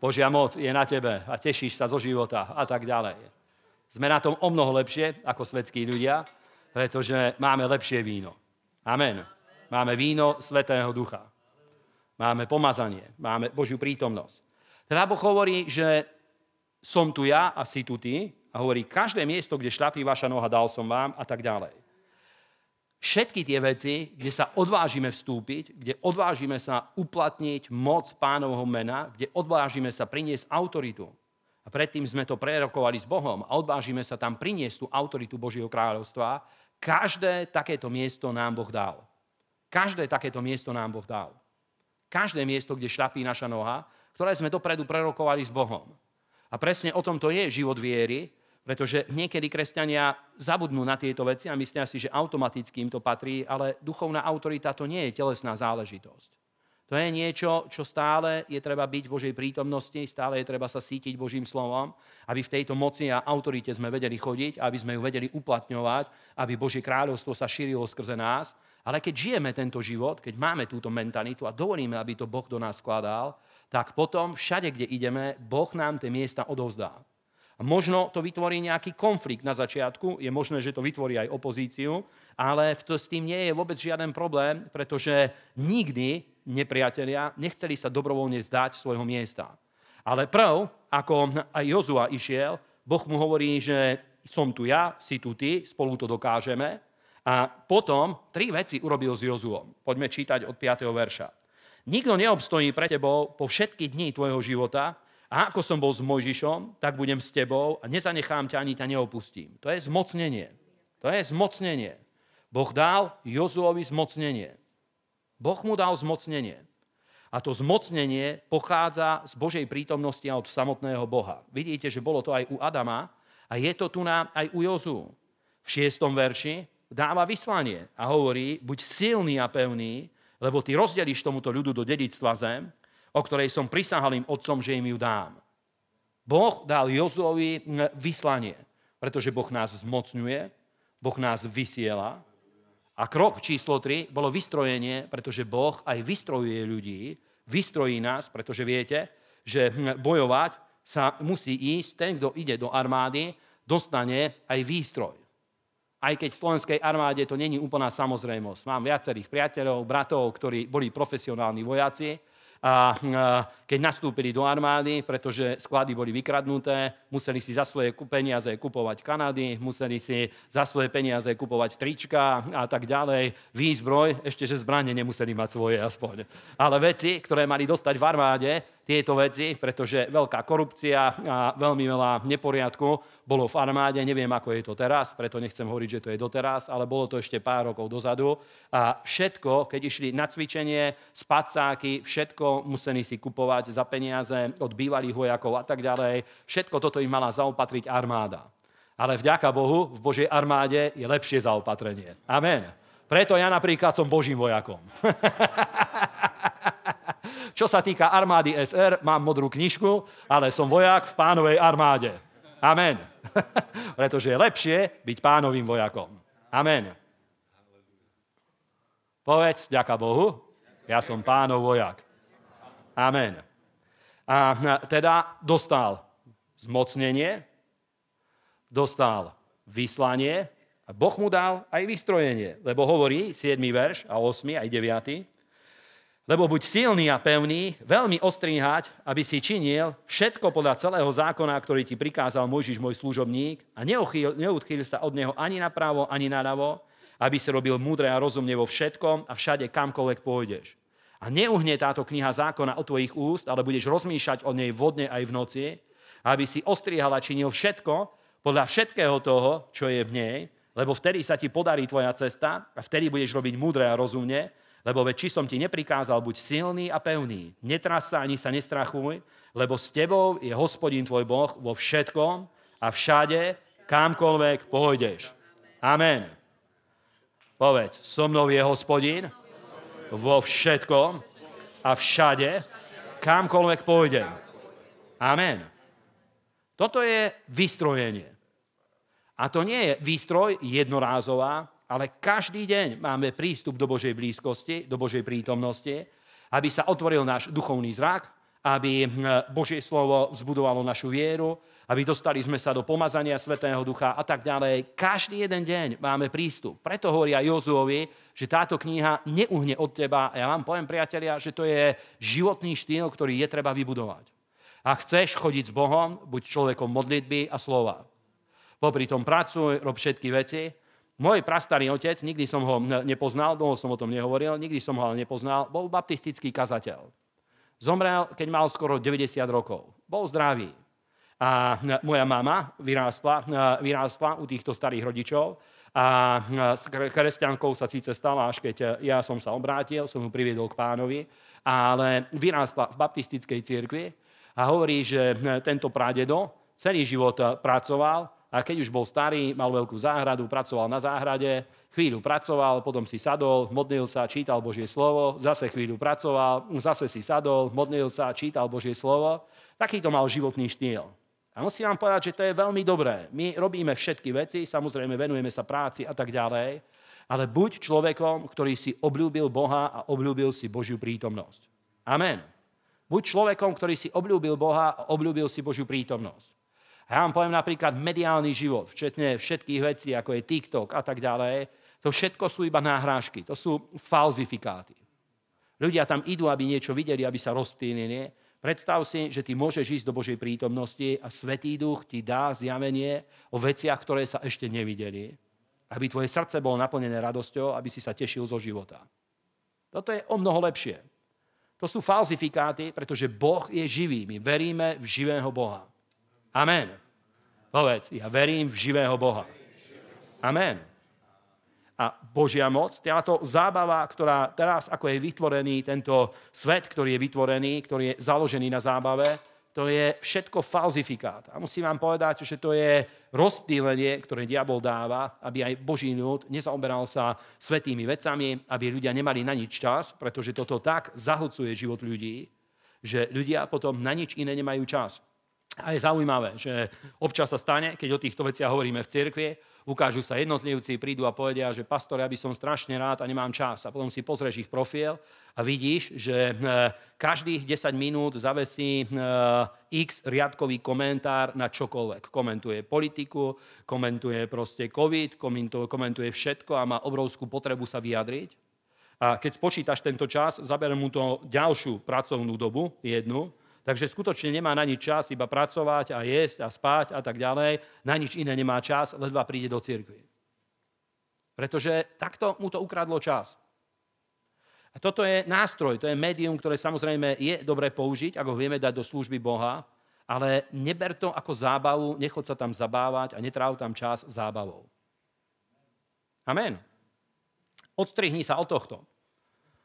Božia moc je na tebe a tešíš sa zo života a tak ďalej. Sme na tom o mnoho lepšie ako svetskí ľudia, pretože máme lepšie víno. Amen. Máme víno Svetého Ducha. Máme pomazanie, máme Božiu prítomnosť. Teda Boh hovorí, že som tu ja a si tu ty a hovorí, každé miesto, kde šlapí vaša noha, dal som vám a tak ďalej. Všetky tie veci, kde sa odvážime vstúpiť, kde odvážime sa uplatniť moc pánovho mena, kde odvážime sa priniesť autoritu. A predtým sme to prerokovali s Bohom a odvážime sa tam priniesť tú autoritu Božieho kráľovstva. Každé takéto miesto nám Boh dal. Každé takéto miesto nám Boh dal. Každé miesto, kde šľapí naša noha, ktoré sme dopredu prerokovali s Bohom. A presne o tom to je život viery, pretože niekedy kresťania zabudnú na tieto veci a myslia si, že automaticky im to patrí, ale duchovná autorita to nie je telesná záležitosť. To je niečo, čo stále je treba byť v Božej prítomnosti, stále je treba sa sítiť Božím slovom, aby v tejto moci a autorite sme vedeli chodiť, aby sme ju vedeli uplatňovať, aby Božie kráľovstvo sa šírilo skrze nás ale keď žijeme tento život, keď máme túto mentalitu a dovolíme, aby to Boh do nás skladal, tak potom všade, kde ideme, Boh nám tie miesta odovzdá. A možno to vytvorí nejaký konflikt na začiatku, je možné, že to vytvorí aj opozíciu, ale to, s tým nie je vôbec žiaden problém, pretože nikdy nepriatelia nechceli sa dobrovoľne zdať svojho miesta. Ale prv, ako aj Jozua išiel, Boh mu hovorí, že som tu ja, si tu ty, spolu to dokážeme. A potom tri veci urobil s Jozuom. Poďme čítať od 5. verša. Nikto neobstojí pre tebou po všetky dni tvojho života, a ako som bol s Mojžišom, tak budem s tebou a nezanechám ťa ani ťa neopustím. To je zmocnenie. To je zmocnenie. Boh dal Jozuovi zmocnenie. Boh mu dal zmocnenie. A to zmocnenie pochádza z Božej prítomnosti a od samotného Boha. Vidíte, že bolo to aj u Adama a je to tu na, aj u Jozu. V šiestom verši dáva vyslanie a hovorí, buď silný a pevný, lebo ty rozdeliš tomuto ľudu do dedictva zem, o ktorej som prisahal im otcom, že im ju dám. Boh dal Jozovi vyslanie, pretože Boh nás zmocňuje, Boh nás vysiela. A krok číslo 3 bolo vystrojenie, pretože Boh aj vystrojuje ľudí, vystrojí nás, pretože viete, že bojovať sa musí ísť, ten, kto ide do armády, dostane aj výstroj aj keď v slovenskej armáde to není úplná samozrejmosť. Mám viacerých priateľov, bratov, ktorí boli profesionálni vojaci a keď nastúpili do armády, pretože sklady boli vykradnuté, museli si za svoje peniaze kupovať Kanady, museli si za svoje peniaze kupovať trička a tak ďalej, výzbroj, ešte že zbranie nemuseli mať svoje aspoň. Ale veci, ktoré mali dostať v armáde, tieto veci, pretože veľká korupcia a veľmi veľa neporiadku bolo v armáde, neviem ako je to teraz, preto nechcem hovoriť, že to je doteraz, ale bolo to ešte pár rokov dozadu. A všetko, keď išli na cvičenie, spacáky, všetko museli si kupovať za peniaze od bývalých vojakov a tak ďalej. Všetko toto im mala zaopatriť armáda. Ale vďaka Bohu, v Božej armáde je lepšie zaopatrenie. Amen. Preto ja napríklad som Božím vojakom. Čo sa týka armády SR, mám modrú knižku, ale som vojak v pánovej armáde. Amen. Pretože je lepšie byť pánovým vojakom. Amen. Povedz, ďaká Bohu, ja som pánov vojak. Amen. A teda dostal zmocnenie, dostal vyslanie a Boh mu dal aj vystrojenie, lebo hovorí 7. verš a 8. aj 9. Lebo buď silný a pevný, veľmi ostríhať, aby si činil všetko podľa celého zákona, ktorý ti prikázal Mojžiš, môj služobník, a neochýl, neodchýl sa od neho ani napravo, ani naľavo, aby si robil múdre a rozumne vo všetkom a všade kamkoľvek pôjdeš. A neuhne táto kniha zákona od tvojich úst, ale budeš rozmýšľať o nej vodne aj v noci, aby si ostrihal a činil všetko podľa všetkého toho, čo je v nej, lebo vtedy sa ti podarí tvoja cesta a vtedy budeš robiť múdre a rozumne lebo veď či som ti neprikázal, buď silný a pevný, netras sa ani sa nestrachuj, lebo s tebou je hospodín tvoj Boh vo všetkom a všade, kamkoľvek pohojdeš. Amen. Povedz, so mnou je hospodín vo všetkom a všade, kamkoľvek pôjdem. Amen. Toto je vystrojenie. A to nie je výstroj jednorázová, ale každý deň máme prístup do Božej blízkosti, do Božej prítomnosti, aby sa otvoril náš duchovný zrak, aby hm, Božie slovo vzbudovalo našu vieru, aby dostali sme sa do pomazania Svetého Ducha a tak ďalej. Každý jeden deň máme prístup. Preto hovoria Jozuovi, že táto kniha neuhne od teba. A ja vám poviem, priatelia, že to je životný štýl, ktorý je treba vybudovať. A chceš chodiť s Bohom, buď človekom modlitby a slova. Popri tom pracuj, rob všetky veci, môj prastarý otec, nikdy som ho nepoznal, dlho som o tom nehovoril, nikdy som ho ale nepoznal, bol baptistický kazateľ. Zomrel, keď mal skoro 90 rokov. Bol zdravý. A e, moja mama vyrástla, e, vyrástla u týchto starých rodičov a e, kresťankou sa síce stala, až keď ja som sa obrátil, som ju priviedol k pánovi, ale vyrástla v baptistickej cirkvi a hovorí, že tento prádedo celý život pracoval, a keď už bol starý, mal veľkú záhradu, pracoval na záhrade, chvíľu pracoval, potom si sadol, modlil sa, čítal Božie slovo, zase chvíľu pracoval, zase si sadol, modlil sa, čítal Božie slovo. Takýto mal životný štýl. A musím vám povedať, že to je veľmi dobré. My robíme všetky veci, samozrejme venujeme sa práci a tak ďalej, ale buď človekom, ktorý si obľúbil Boha a obľúbil si Božiu prítomnosť. Amen. Buď človekom, ktorý si obľúbil Boha a obľúbil si Božiu prítomnosť ja vám poviem napríklad mediálny život, včetne všetkých vecí, ako je TikTok a tak ďalej, to všetko sú iba náhrážky, to sú falzifikáty. Ľudia tam idú, aby niečo videli, aby sa rozptýlili. Predstav si, že ty môžeš ísť do Božej prítomnosti a Svetý duch ti dá zjavenie o veciach, ktoré sa ešte nevideli. Aby tvoje srdce bolo naplnené radosťou, aby si sa tešil zo života. Toto je o mnoho lepšie. To sú falzifikáty, pretože Boh je živý. My veríme v živého Boha. Amen. Povedz, ja verím v živého Boha. Amen. A Božia moc, táto zábava, ktorá teraz, ako je vytvorený tento svet, ktorý je vytvorený, ktorý je založený na zábave, to je všetko falzifikát. A musím vám povedať, že to je rozptýlenie, ktoré diabol dáva, aby aj Boží ľud nezaoberal sa svetými vecami, aby ľudia nemali na nič čas, pretože toto tak zahlcuje život ľudí, že ľudia potom na nič iné nemajú čas. A je zaujímavé, že občas sa stane, keď o týchto veciach hovoríme v cirkvi, ukážu sa jednotlivci, prídu a povedia, že pastor, ja by som strašne rád a nemám čas. A potom si pozrieš ich profil a vidíš, že eh, každých 10 minút zavesí eh, x riadkový komentár na čokoľvek. Komentuje politiku, komentuje proste COVID, komentuje všetko a má obrovskú potrebu sa vyjadriť. A keď spočítaš tento čas, zabere mu to ďalšiu pracovnú dobu, jednu, Takže skutočne nemá na nič čas, iba pracovať a jesť a spať a tak ďalej. Na nič iné nemá čas, ledva príde do cirkvi. Pretože takto mu to ukradlo čas. A toto je nástroj, to je médium, ktoré samozrejme je dobre použiť, ako vieme dať do služby Boha, ale neber to ako zábavu, nechod sa tam zabávať a netráv tam čas zábavou. Amen. Odstrihni sa od tohto.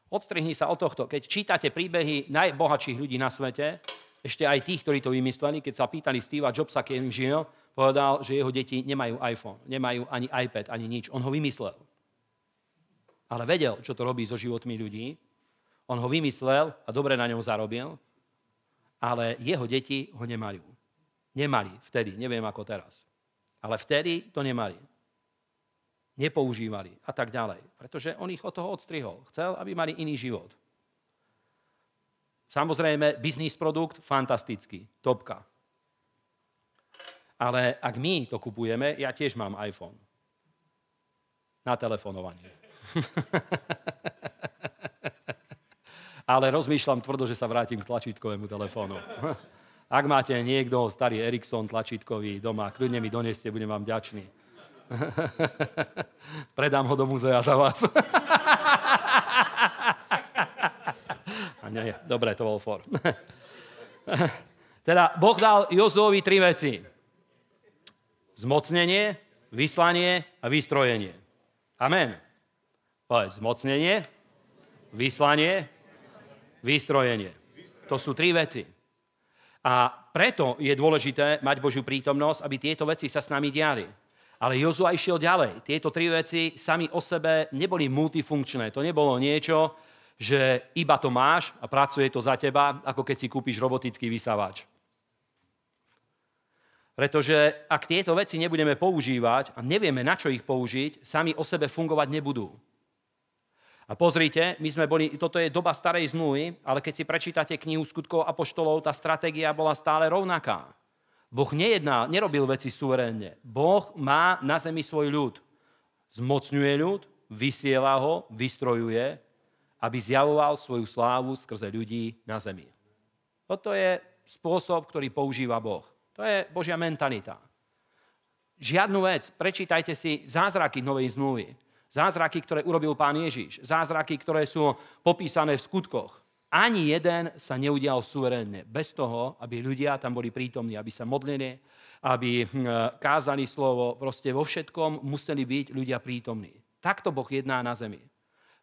Odstrihni sa od tohto. Keď čítate príbehy najbohatších ľudí na svete, ešte aj tých, ktorí to vymysleli, keď sa pýtali Steve'a Jobsa, keď im žil, povedal, že jeho deti nemajú iPhone, nemajú ani iPad, ani nič. On ho vymyslel. Ale vedel, čo to robí so životmi ľudí. On ho vymyslel a dobre na ňom zarobil, ale jeho deti ho nemajú. Nemali vtedy, neviem ako teraz. Ale vtedy to nemali nepoužívali a tak ďalej. Pretože on ich od toho odstrihol. Chcel, aby mali iný život. Samozrejme, biznis produkt, fantastický, topka. Ale ak my to kupujeme, ja tiež mám iPhone. Na telefonovanie. Ale rozmýšľam tvrdo, že sa vrátim k tlačítkovému telefónu. Ak máte niekto starý Ericsson tlačítkový doma, kľudne mi doneste, budem vám ďačný. Predám ho do muzea za vás. A nie, dobre, to bol for. Teda Boh dal Jozovi tri veci. Zmocnenie, vyslanie a vystrojenie. Amen. Povedz, zmocnenie, vyslanie, vystrojenie. To sú tri veci. A preto je dôležité mať Božiu prítomnosť, aby tieto veci sa s nami diali. Ale Jozua išiel ďalej. Tieto tri veci sami o sebe neboli multifunkčné. To nebolo niečo, že iba to máš a pracuje to za teba, ako keď si kúpiš robotický vysavač. Pretože ak tieto veci nebudeme používať a nevieme, na čo ich použiť, sami o sebe fungovať nebudú. A pozrite, my sme boli, toto je doba starej zmluvy, ale keď si prečítate knihu skutkov a poštolov, tá stratégia bola stále rovnaká. Boh nejedná, nerobil veci suverénne. Boh má na zemi svoj ľud. Zmocňuje ľud, vysiela ho, vystrojuje, aby zjavoval svoju slávu skrze ľudí na zemi. Toto je spôsob, ktorý používa Boh. To je Božia mentalita. Žiadnu vec, prečítajte si zázraky Novej zmluvy. Zázraky, ktoré urobil pán Ježiš. Zázraky, ktoré sú popísané v skutkoch ani jeden sa neudial suverénne, bez toho, aby ľudia tam boli prítomní, aby sa modlili, aby hm, kázali slovo, proste vo všetkom museli byť ľudia prítomní. Takto Boh jedná na zemi.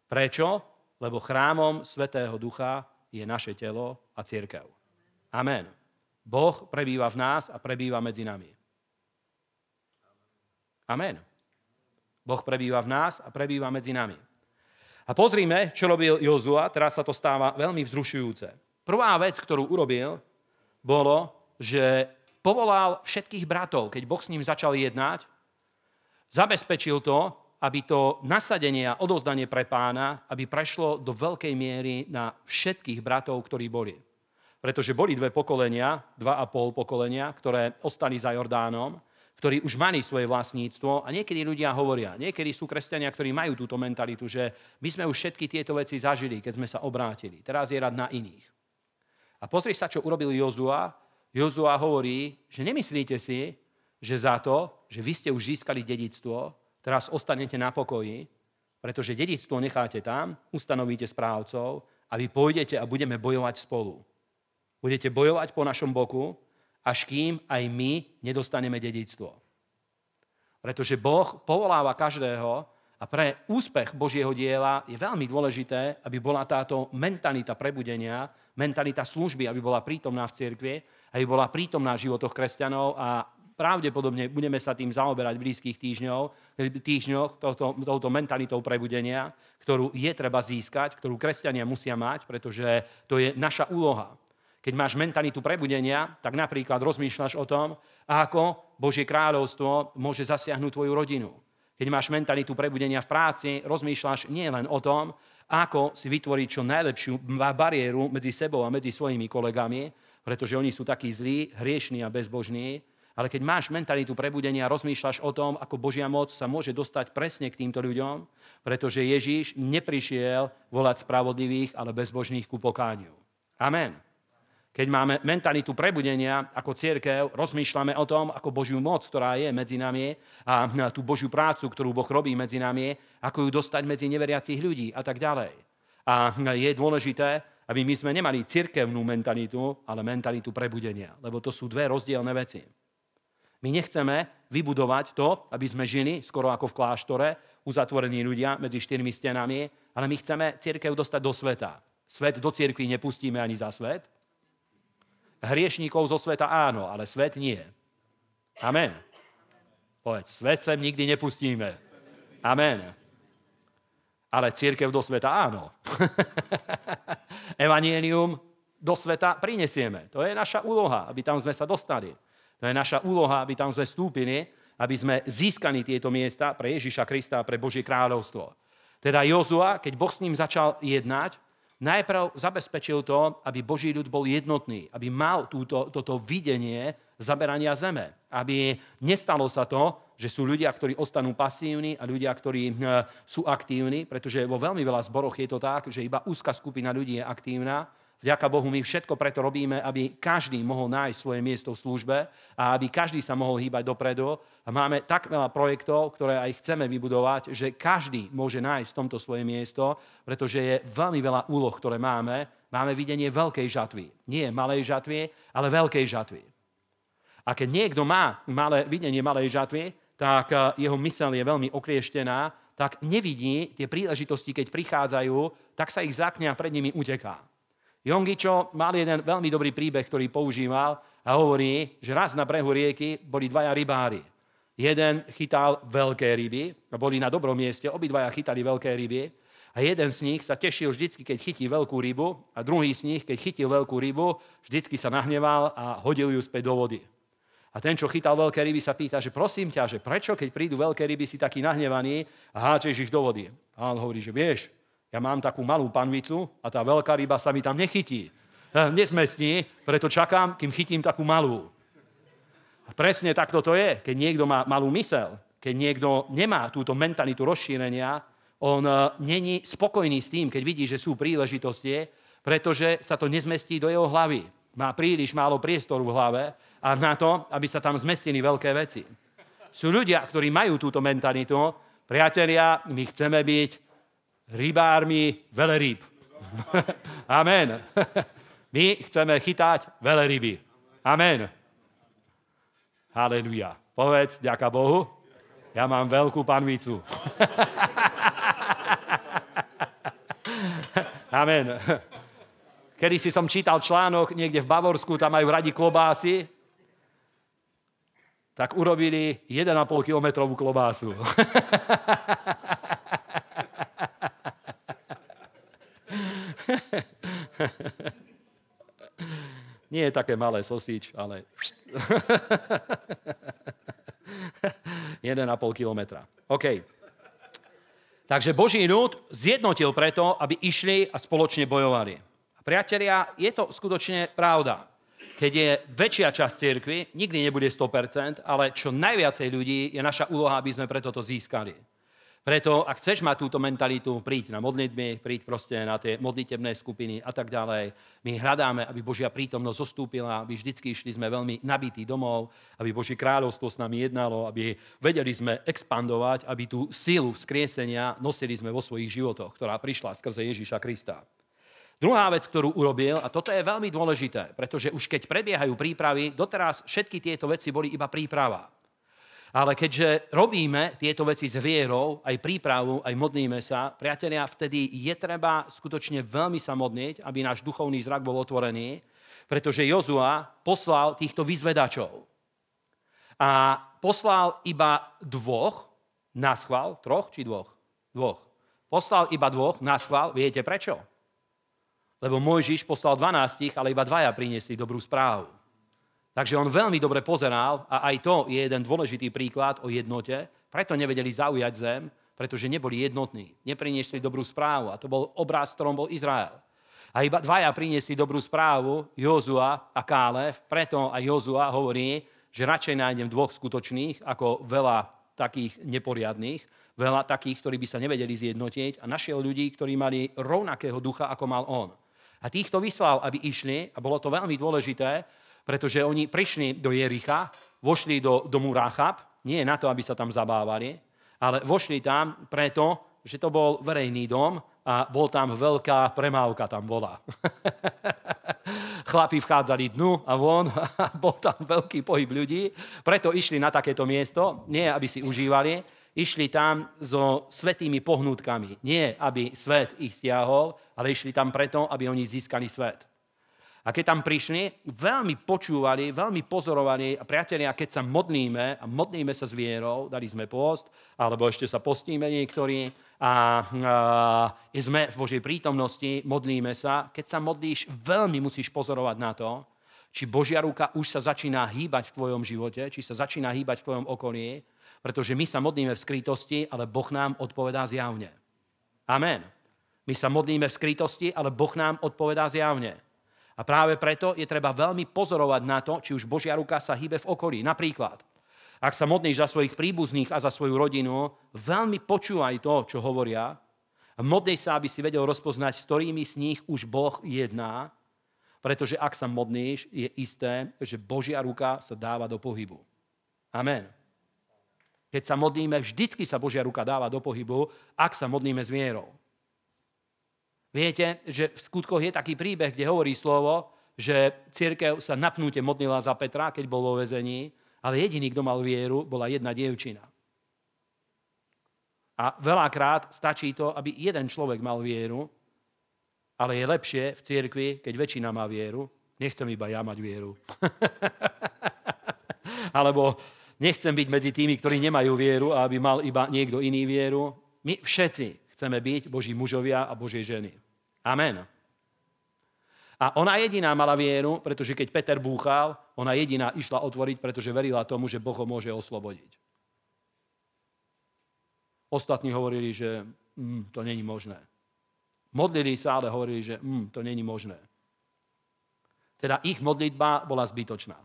Prečo? Lebo chrámom Svetého Ducha je naše telo a církev. Amen. Boh prebýva v nás a prebýva medzi nami. Amen. Boh prebýva v nás a prebýva medzi nami. A pozrime, čo robil Jozua, teraz sa to stáva veľmi vzrušujúce. Prvá vec, ktorú urobil, bolo, že povolal všetkých bratov, keď Boh s ním začal jednať, zabezpečil to, aby to nasadenie a odozdanie pre pána, aby prešlo do veľkej miery na všetkých bratov, ktorí boli. Pretože boli dve pokolenia, dva a pol pokolenia, ktoré ostali za Jordánom ktorí už mali svoje vlastníctvo. A niekedy ľudia hovoria, niekedy sú kresťania, ktorí majú túto mentalitu, že my sme už všetky tieto veci zažili, keď sme sa obrátili. Teraz je rad na iných. A pozri sa, čo urobil Jozua. Jozua hovorí, že nemyslíte si, že za to, že vy ste už získali dedictvo, teraz ostanete na pokoji, pretože dedictvo necháte tam, ustanovíte správcov a vy pôjdete a budeme bojovať spolu. Budete bojovať po našom boku až kým aj my nedostaneme dedictvo. Pretože Boh povoláva každého a pre úspech Božieho diela je veľmi dôležité, aby bola táto mentalita prebudenia, mentalita služby, aby bola prítomná v cirkvi, aby bola prítomná v životoch kresťanov a pravdepodobne budeme sa tým zaoberať v blízkych týždňoch, týždňoch touto, touto mentalitou prebudenia, ktorú je treba získať, ktorú kresťania musia mať, pretože to je naša úloha. Keď máš mentalitu prebudenia, tak napríklad rozmýšľaš o tom, ako Božie kráľovstvo môže zasiahnuť tvoju rodinu. Keď máš mentalitu prebudenia v práci, rozmýšľaš nielen o tom, ako si vytvoriť čo najlepšiu bariéru medzi sebou a medzi svojimi kolegami, pretože oni sú takí zlí, hriešní a bezbožní, ale keď máš mentalitu prebudenia, rozmýšľaš o tom, ako Božia moc sa môže dostať presne k týmto ľuďom, pretože Ježíš neprišiel volať spravodlivých, ale bezbožných ku pokániu. Amen. Keď máme mentalitu prebudenia ako církev, rozmýšľame o tom, ako Božiu moc, ktorá je medzi nami a tú Božiu prácu, ktorú Boh robí medzi nami, ako ju dostať medzi neveriacich ľudí a tak ďalej. A je dôležité, aby my sme nemali cirkevnú mentalitu, ale mentalitu prebudenia, lebo to sú dve rozdielne veci. My nechceme vybudovať to, aby sme žili skoro ako v kláštore, uzatvorení ľudia medzi štyrmi stenami, ale my chceme církev dostať do sveta. Svet do církvy nepustíme ani za svet, Hriešníkov zo sveta áno, ale svet nie. Amen. Povedz, svet sem nikdy nepustíme. Amen. Ale církev do sveta áno. Evangelium do sveta prinesieme. To je naša úloha, aby tam sme sa dostali. To je naša úloha, aby tam sme vstúpili, aby sme získali tieto miesta pre Ježiša Krista a pre Božie kráľovstvo. Teda Jozua, keď Boh s ním začal jednať, najprv zabezpečil to, aby Boží ľud bol jednotný, aby mal túto, toto videnie zaberania zeme. Aby nestalo sa to, že sú ľudia, ktorí ostanú pasívni a ľudia, ktorí hm, sú aktívni, pretože vo veľmi veľa zboroch je to tak, že iba úzka skupina ľudí je aktívna Ďaká Bohu, my všetko preto robíme, aby každý mohol nájsť svoje miesto v službe a aby každý sa mohol hýbať dopredu. A máme tak veľa projektov, ktoré aj chceme vybudovať, že každý môže nájsť v tomto svoje miesto, pretože je veľmi veľa úloh, ktoré máme. Máme videnie veľkej žatvy. Nie malej žatvy, ale veľkej žatvy. A keď niekto má malé, videnie malej žatvy, tak eh, jeho mysel je veľmi okrieštená, tak nevidí tie príležitosti, keď prichádzajú, tak sa ich zlakne a pred nimi uteká. Jongičo mal jeden veľmi dobrý príbeh, ktorý používal a hovorí, že raz na brehu rieky boli dvaja rybári. Jeden chytal veľké ryby, boli na dobrom mieste, obidvaja chytali veľké ryby. A jeden z nich sa tešil vždycky, keď chytí veľkú rybu a druhý z nich, keď chytil veľkú rybu, vždycky sa nahneval a hodil ju späť do vody. A ten, čo chytal veľké ryby, sa pýta, že prosím ťa, že prečo, keď prídu veľké ryby, si taký nahnevaný a háčeš ich do vody. A on hovorí, že vieš, ja mám takú malú panvicu a tá veľká ryba sa mi tam nechytí. E, nesmestí, preto čakám, kým chytím takú malú. A presne takto to je, keď niekto má malú mysel, keď niekto nemá túto mentalitu rozšírenia, on e, není spokojný s tým, keď vidí, že sú príležitosti, pretože sa to nezmestí do jeho hlavy. Má príliš málo priestoru v hlave a na to, aby sa tam zmestili veľké veci. Sú ľudia, ktorí majú túto mentalitu. Priatelia, my chceme byť rybármi veleryb. Amen. My chceme chytať veleryby. Amen. Haleluja. Povedz, ďaká Bohu, ja mám veľkú panvicu. Amen. Kedy si som čítal článok niekde v Bavorsku, tam majú radi klobásy, tak urobili 1,5 kilometrovú klobásu. Nie je také malé sosič, ale... 1,5 kilometra. OK. Takže Boží ľud zjednotil preto, aby išli a spoločne bojovali. priatelia, je to skutočne pravda. Keď je väčšia časť cirkvy nikdy nebude 100%, ale čo najviacej ľudí je naša úloha, aby sme preto to získali. Preto, ak chceš mať túto mentalitu, príď na modlitby, príď proste na tie modlitebné skupiny a tak ďalej. My hľadáme, aby Božia prítomnosť zostúpila, aby vždycky išli sme veľmi nabití domov, aby Božie kráľovstvo s nami jednalo, aby vedeli sme expandovať, aby tú sílu vzkriesenia nosili sme vo svojich životoch, ktorá prišla skrze Ježíša Krista. Druhá vec, ktorú urobil, a toto je veľmi dôležité, pretože už keď prebiehajú prípravy, doteraz všetky tieto veci boli iba príprava. Ale keďže robíme tieto veci s vierou, aj prípravu, aj modlíme sa, priatelia, vtedy je treba skutočne veľmi sa modliť, aby náš duchovný zrak bol otvorený, pretože Jozua poslal týchto vyzvedačov. A poslal iba dvoch, na schvál, troch či dvoch? Dvoch. Poslal iba dvoch na schvál, viete prečo? Lebo Mojžiš poslal 12, ale iba dvaja priniesli dobrú správu. Takže on veľmi dobre pozeral a aj to je jeden dôležitý príklad o jednote. Preto nevedeli zaujať zem, pretože neboli jednotní. Nepriniesli dobrú správu a to bol obraz, ktorom bol Izrael. A iba dvaja priniesli dobrú správu, Jozua a Kálev. Preto aj Jozua hovorí, že radšej nájdem dvoch skutočných ako veľa takých neporiadných, veľa takých, ktorí by sa nevedeli zjednotiť a našiel ľudí, ktorí mali rovnakého ducha, ako mal on. A týchto vyslal, aby išli a bolo to veľmi dôležité, pretože oni prišli do Jericha, vošli do domu Ráchab, nie na to, aby sa tam zabávali, ale vošli tam preto, že to bol verejný dom a bol tam veľká premávka, tam bola. Chlapi vchádzali dnu a von a bol tam veľký pohyb ľudí, preto išli na takéto miesto, nie aby si užívali, išli tam so svetými pohnutkami, nie aby svet ich stiahol, ale išli tam preto, aby oni získali svet. A keď tam prišli, veľmi počúvali, veľmi pozorovali a priatelia, keď sa modníme, a modníme sa s vierou, dali sme post, alebo ešte sa postíme niektorí, a, a sme v Božej prítomnosti, modlíme sa. Keď sa modlíš, veľmi musíš pozorovať na to, či Božia ruka už sa začína hýbať v tvojom živote, či sa začína hýbať v tvojom okolí, pretože my sa modlíme v skrytosti, ale Boh nám odpovedá zjavne. Amen. My sa modlíme v skrytosti, ale Boh nám odpovedá zjavne. A práve preto je treba veľmi pozorovať na to, či už Božia ruka sa hýbe v okolí. Napríklad, ak sa modlíš za svojich príbuzných a za svoju rodinu, veľmi počúvaj to, čo hovoria. Modlíš sa, aby si vedel rozpoznať, s ktorými z nich už Boh jedná, pretože ak sa modlíš, je isté, že Božia ruka sa dáva do pohybu. Amen. Keď sa modlíme, vždycky sa Božia ruka dáva do pohybu, ak sa modlíme s vierou. Viete, že v skutkoch je taký príbeh, kde hovorí slovo, že církev sa napnúte modlila za Petra, keď bol vo vezení, ale jediný, kto mal vieru, bola jedna dievčina. A veľakrát stačí to, aby jeden človek mal vieru, ale je lepšie v cirkvi, keď väčšina má vieru. Nechcem iba ja mať vieru. Alebo nechcem byť medzi tými, ktorí nemajú vieru aby mal iba niekto iný vieru. My všetci chceme byť Boží mužovia a Božie ženy. Amen. A ona jediná mala vieru, pretože keď Peter búchal, ona jediná išla otvoriť, pretože verila tomu, že Boh ho môže oslobodiť. Ostatní hovorili, že mm, to není možné. Modlili sa, ale hovorili, že mm, to není možné. Teda ich modlitba bola zbytočná.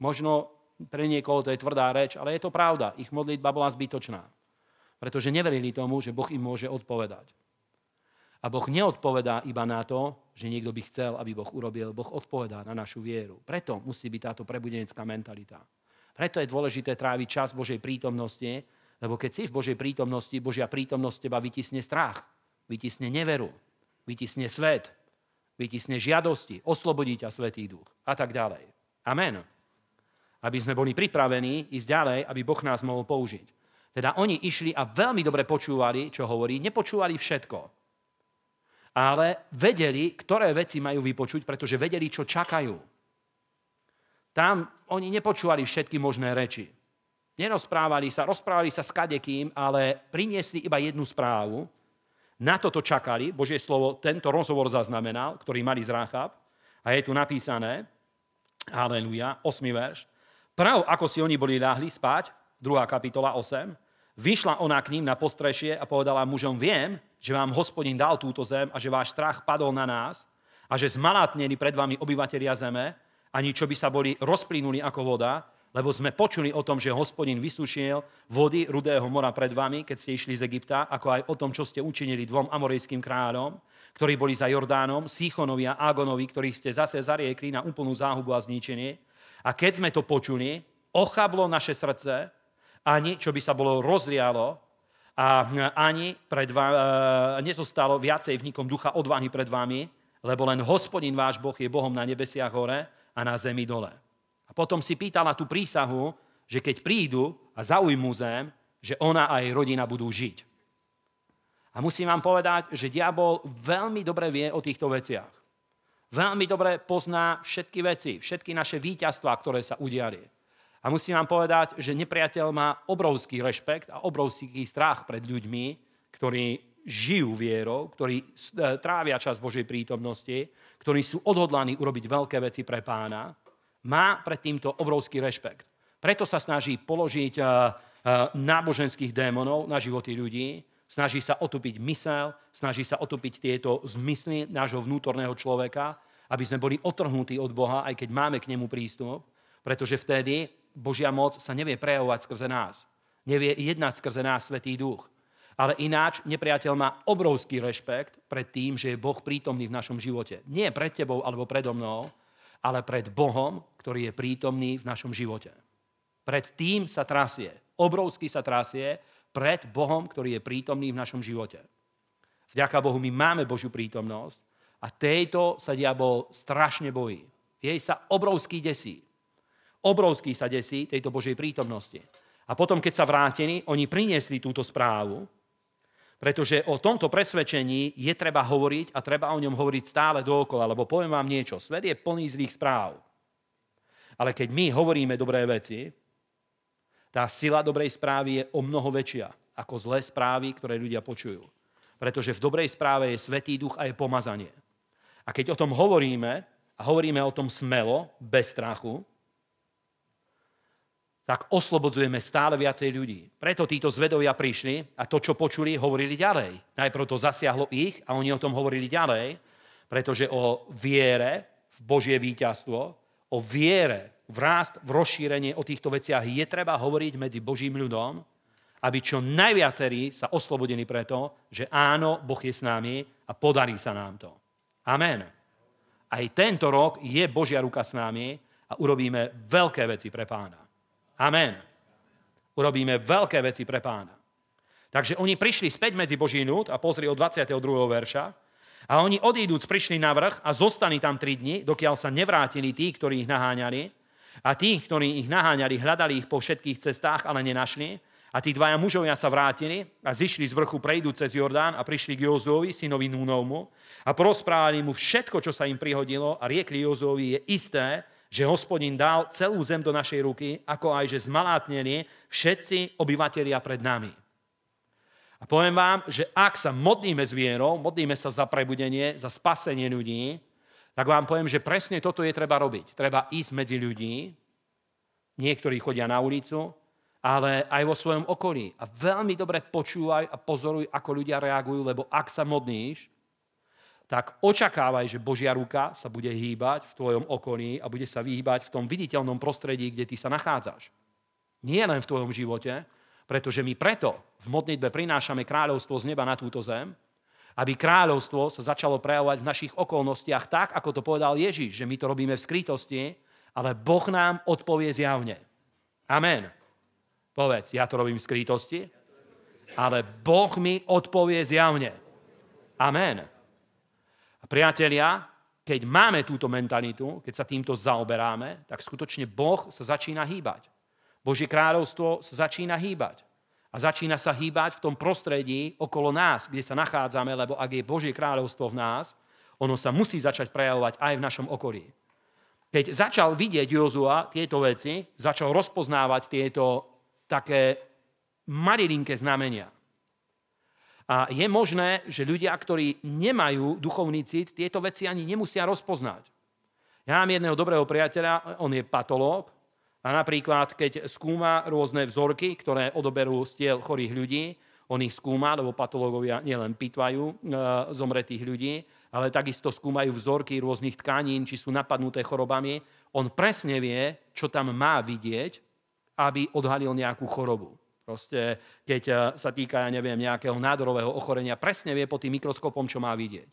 Možno pre niekoho to je tvrdá reč, ale je to pravda. Ich modlitba bola zbytočná pretože neverili tomu, že Boh im môže odpovedať. A Boh neodpovedá iba na to, že niekto by chcel, aby Boh urobil. Boh odpovedá na našu vieru. Preto musí byť táto prebudenecká mentalita. Preto je dôležité tráviť čas Božej prítomnosti, lebo keď si v Božej prítomnosti, Božia prítomnosť teba vytisne strach, vytisne neveru, vytisne svet, vytisne žiadosti, oslobodí ťa Svetý duch a tak ďalej. Amen. Aby sme boli pripravení ísť ďalej, aby Boh nás mohol použiť. Teda oni išli a veľmi dobre počúvali, čo hovorí. Nepočúvali všetko. Ale vedeli, ktoré veci majú vypočuť, pretože vedeli, čo čakajú. Tam oni nepočúvali všetky možné reči. Nerozprávali sa, rozprávali sa s kadekým, ale priniesli iba jednu správu. Na toto čakali, Božie slovo tento rozhovor zaznamenal, ktorý mali z Ráchab. A je tu napísané, Haleluja, 8. verš. Prav, ako si oni boli ľahli spať, 2. kapitola 8, Vyšla ona k ním na postrešie a povedala mužom, viem, že vám hospodin dal túto zem a že váš strach padol na nás a že zmalatnení pred vami obyvateľia zeme, ani čo by sa boli rozplynuli ako voda, lebo sme počuli o tom, že hospodin vysúšil vody Rudého mora pred vami, keď ste išli z Egypta, ako aj o tom, čo ste učinili dvom amorejským kráľom, ktorí boli za Jordánom, Sichonovi a Ágonovi, ktorých ste zase zariekli na úplnú záhubu a zničenie. A keď sme to počuli, ochablo naše srdce ani čo by sa bolo rozlialo, a ani pred vám, e, nezostalo viacej v nikom ducha odvahy pred vami, lebo len hospodin váš Boh je Bohom na nebesiach hore a na zemi dole. A potom si pýtala tú prísahu, že keď prídu a zaujmú zem, že ona a jej rodina budú žiť. A musím vám povedať, že diabol veľmi dobre vie o týchto veciach. Veľmi dobre pozná všetky veci, všetky naše víťazstvá, ktoré sa udiali. A musím vám povedať, že nepriateľ má obrovský rešpekt a obrovský strach pred ľuďmi, ktorí žijú vierou, ktorí e, trávia čas Božej prítomnosti, ktorí sú odhodlaní urobiť veľké veci pre pána, má pred týmto obrovský rešpekt. Preto sa snaží položiť e, e, náboženských démonov na životy ľudí, snaží sa otupiť mysel, snaží sa otupiť tieto zmysly nášho vnútorného človeka, aby sme boli otrhnutí od Boha, aj keď máme k nemu prístup, pretože vtedy Božia moc sa nevie prejavovať skrze nás. Nevie jednať skrze nás Svetý Duch. Ale ináč nepriateľ má obrovský rešpekt pred tým, že je Boh prítomný v našom živote. Nie pred tebou alebo predo mnou, ale pred Bohom, ktorý je prítomný v našom živote. Pred tým sa trasie. Obrovský sa trasie pred Bohom, ktorý je prítomný v našom živote. Vďaka Bohu my máme Božiu prítomnosť a tejto sa diabol strašne bojí. Jej sa obrovský desí obrovský sa desí tejto Božej prítomnosti. A potom, keď sa vrátili, oni priniesli túto správu, pretože o tomto presvedčení je treba hovoriť a treba o ňom hovoriť stále dookola, lebo poviem vám niečo, svet je plný zlých správ. Ale keď my hovoríme dobré veci, tá sila dobrej správy je o mnoho väčšia ako zlé správy, ktoré ľudia počujú. Pretože v dobrej správe je svetý duch a je pomazanie. A keď o tom hovoríme, a hovoríme o tom smelo, bez strachu, tak oslobodzujeme stále viacej ľudí. Preto títo zvedovia prišli a to, čo počuli, hovorili ďalej. Najprv to zasiahlo ich a oni o tom hovorili ďalej, pretože o viere v Božie víťazstvo, o viere v rást, v rozšírenie o týchto veciach je treba hovoriť medzi Božím ľudom, aby čo najviacerí sa oslobodili preto, že áno, Boh je s nami a podarí sa nám to. Amen. Aj tento rok je Božia ruka s nami a urobíme veľké veci pre pána. Amen. Urobíme veľké veci pre pána. Takže oni prišli späť medzi Boží ľud a pozri od 22. verša. A oni odídúc prišli na vrch a zostali tam tri dni, dokiaľ sa nevrátili tí, ktorí ich naháňali. A tí, ktorí ich naháňali, hľadali ich po všetkých cestách, ale nenašli. A tí dvaja mužovia sa vrátili a zišli z vrchu, prejdú cez Jordán a prišli k Jozovi, synovi Núnovmu a prosprávali mu všetko, čo sa im prihodilo a riekli Jozovi, je isté, že hospodin dal celú zem do našej ruky, ako aj, že zmalátnili všetci obyvatelia pred nami. A poviem vám, že ak sa modlíme s vierou, modlíme sa za prebudenie, za spasenie ľudí, tak vám poviem, že presne toto je treba robiť. Treba ísť medzi ľudí, niektorí chodia na ulicu, ale aj vo svojom okolí. A veľmi dobre počúvaj a pozoruj, ako ľudia reagujú, lebo ak sa modlíš, tak očakávaj, že Božia ruka sa bude hýbať v tvojom okolí a bude sa vyhýbať v tom viditeľnom prostredí, kde ty sa nachádzaš. Nie len v tvojom živote, pretože my preto v modlitbe prinášame kráľovstvo z neba na túto zem, aby kráľovstvo sa začalo prejavovať v našich okolnostiach tak, ako to povedal Ježiš, že my to robíme v skrytosti, ale Boh nám odpovie zjavne. Amen. Povedz, ja to robím v skrytosti, ale Boh mi odpovie zjavne. Amen. A priatelia, keď máme túto mentalitu, keď sa týmto zaoberáme, tak skutočne Boh sa začína hýbať. Božie kráľovstvo sa začína hýbať. A začína sa hýbať v tom prostredí okolo nás, kde sa nachádzame, lebo ak je Božie kráľovstvo v nás, ono sa musí začať prejavovať aj v našom okolí. Keď začal vidieť Jozua tieto veci, začal rozpoznávať tieto také malilinké znamenia. A je možné, že ľudia, ktorí nemajú duchovný cit, tieto veci ani nemusia rozpoznať. Ja mám jedného dobrého priateľa, on je patológ, a napríklad, keď skúma rôzne vzorky, ktoré odoberú z tiel chorých ľudí, on ich skúma, lebo patológovia nielen pitvajú e, zomretých ľudí, ale takisto skúmajú vzorky rôznych tkanín, či sú napadnuté chorobami. On presne vie, čo tam má vidieť, aby odhalil nejakú chorobu. Proste, keď e, sa týka, ja neviem, nejakého nádorového ochorenia, presne vie pod tým mikroskopom, čo má vidieť.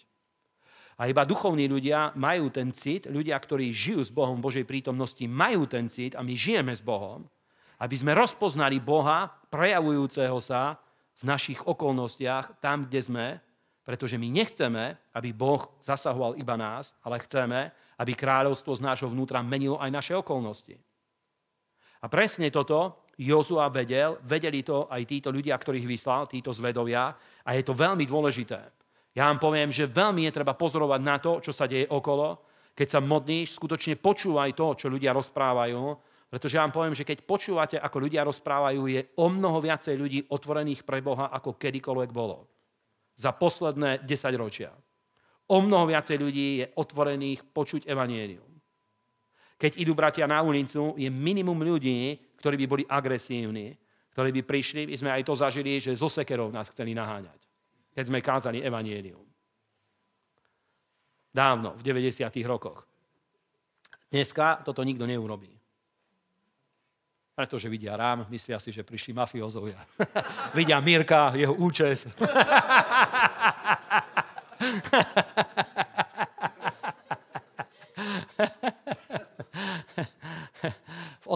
A iba duchovní ľudia majú ten cit, ľudia, ktorí žijú s Bohom v Božej prítomnosti, majú ten cit a my žijeme s Bohom, aby sme rozpoznali Boha, prejavujúceho sa v našich okolnostiach, tam, kde sme, pretože my nechceme, aby Boh zasahoval iba nás, ale chceme, aby kráľovstvo z nášho vnútra menilo aj naše okolnosti. A presne toto Jozua vedel, vedeli to aj títo ľudia, ktorých vyslal, títo zvedovia a je to veľmi dôležité. Ja vám poviem, že veľmi je treba pozorovať na to, čo sa deje okolo. Keď sa modlíš, skutočne počúvaj to, čo ľudia rozprávajú, pretože ja vám poviem, že keď počúvate, ako ľudia rozprávajú, je o mnoho viacej ľudí otvorených pre Boha, ako kedykoľvek bolo. Za posledné 10 ročia. O mnoho viacej ľudí je otvorených počuť evanielium. Keď idú bratia na ulicu, je minimum ľudí, ktorí by boli agresívni, ktorí by prišli, my sme aj to zažili, že zo sekerov nás chceli naháňať, keď sme kázali evanielium. Dávno, v 90. rokoch. Dneska toto nikto neurobí. Pretože vidia rám, myslia si, že prišli mafiozovia. vidia Mirka, jeho účest.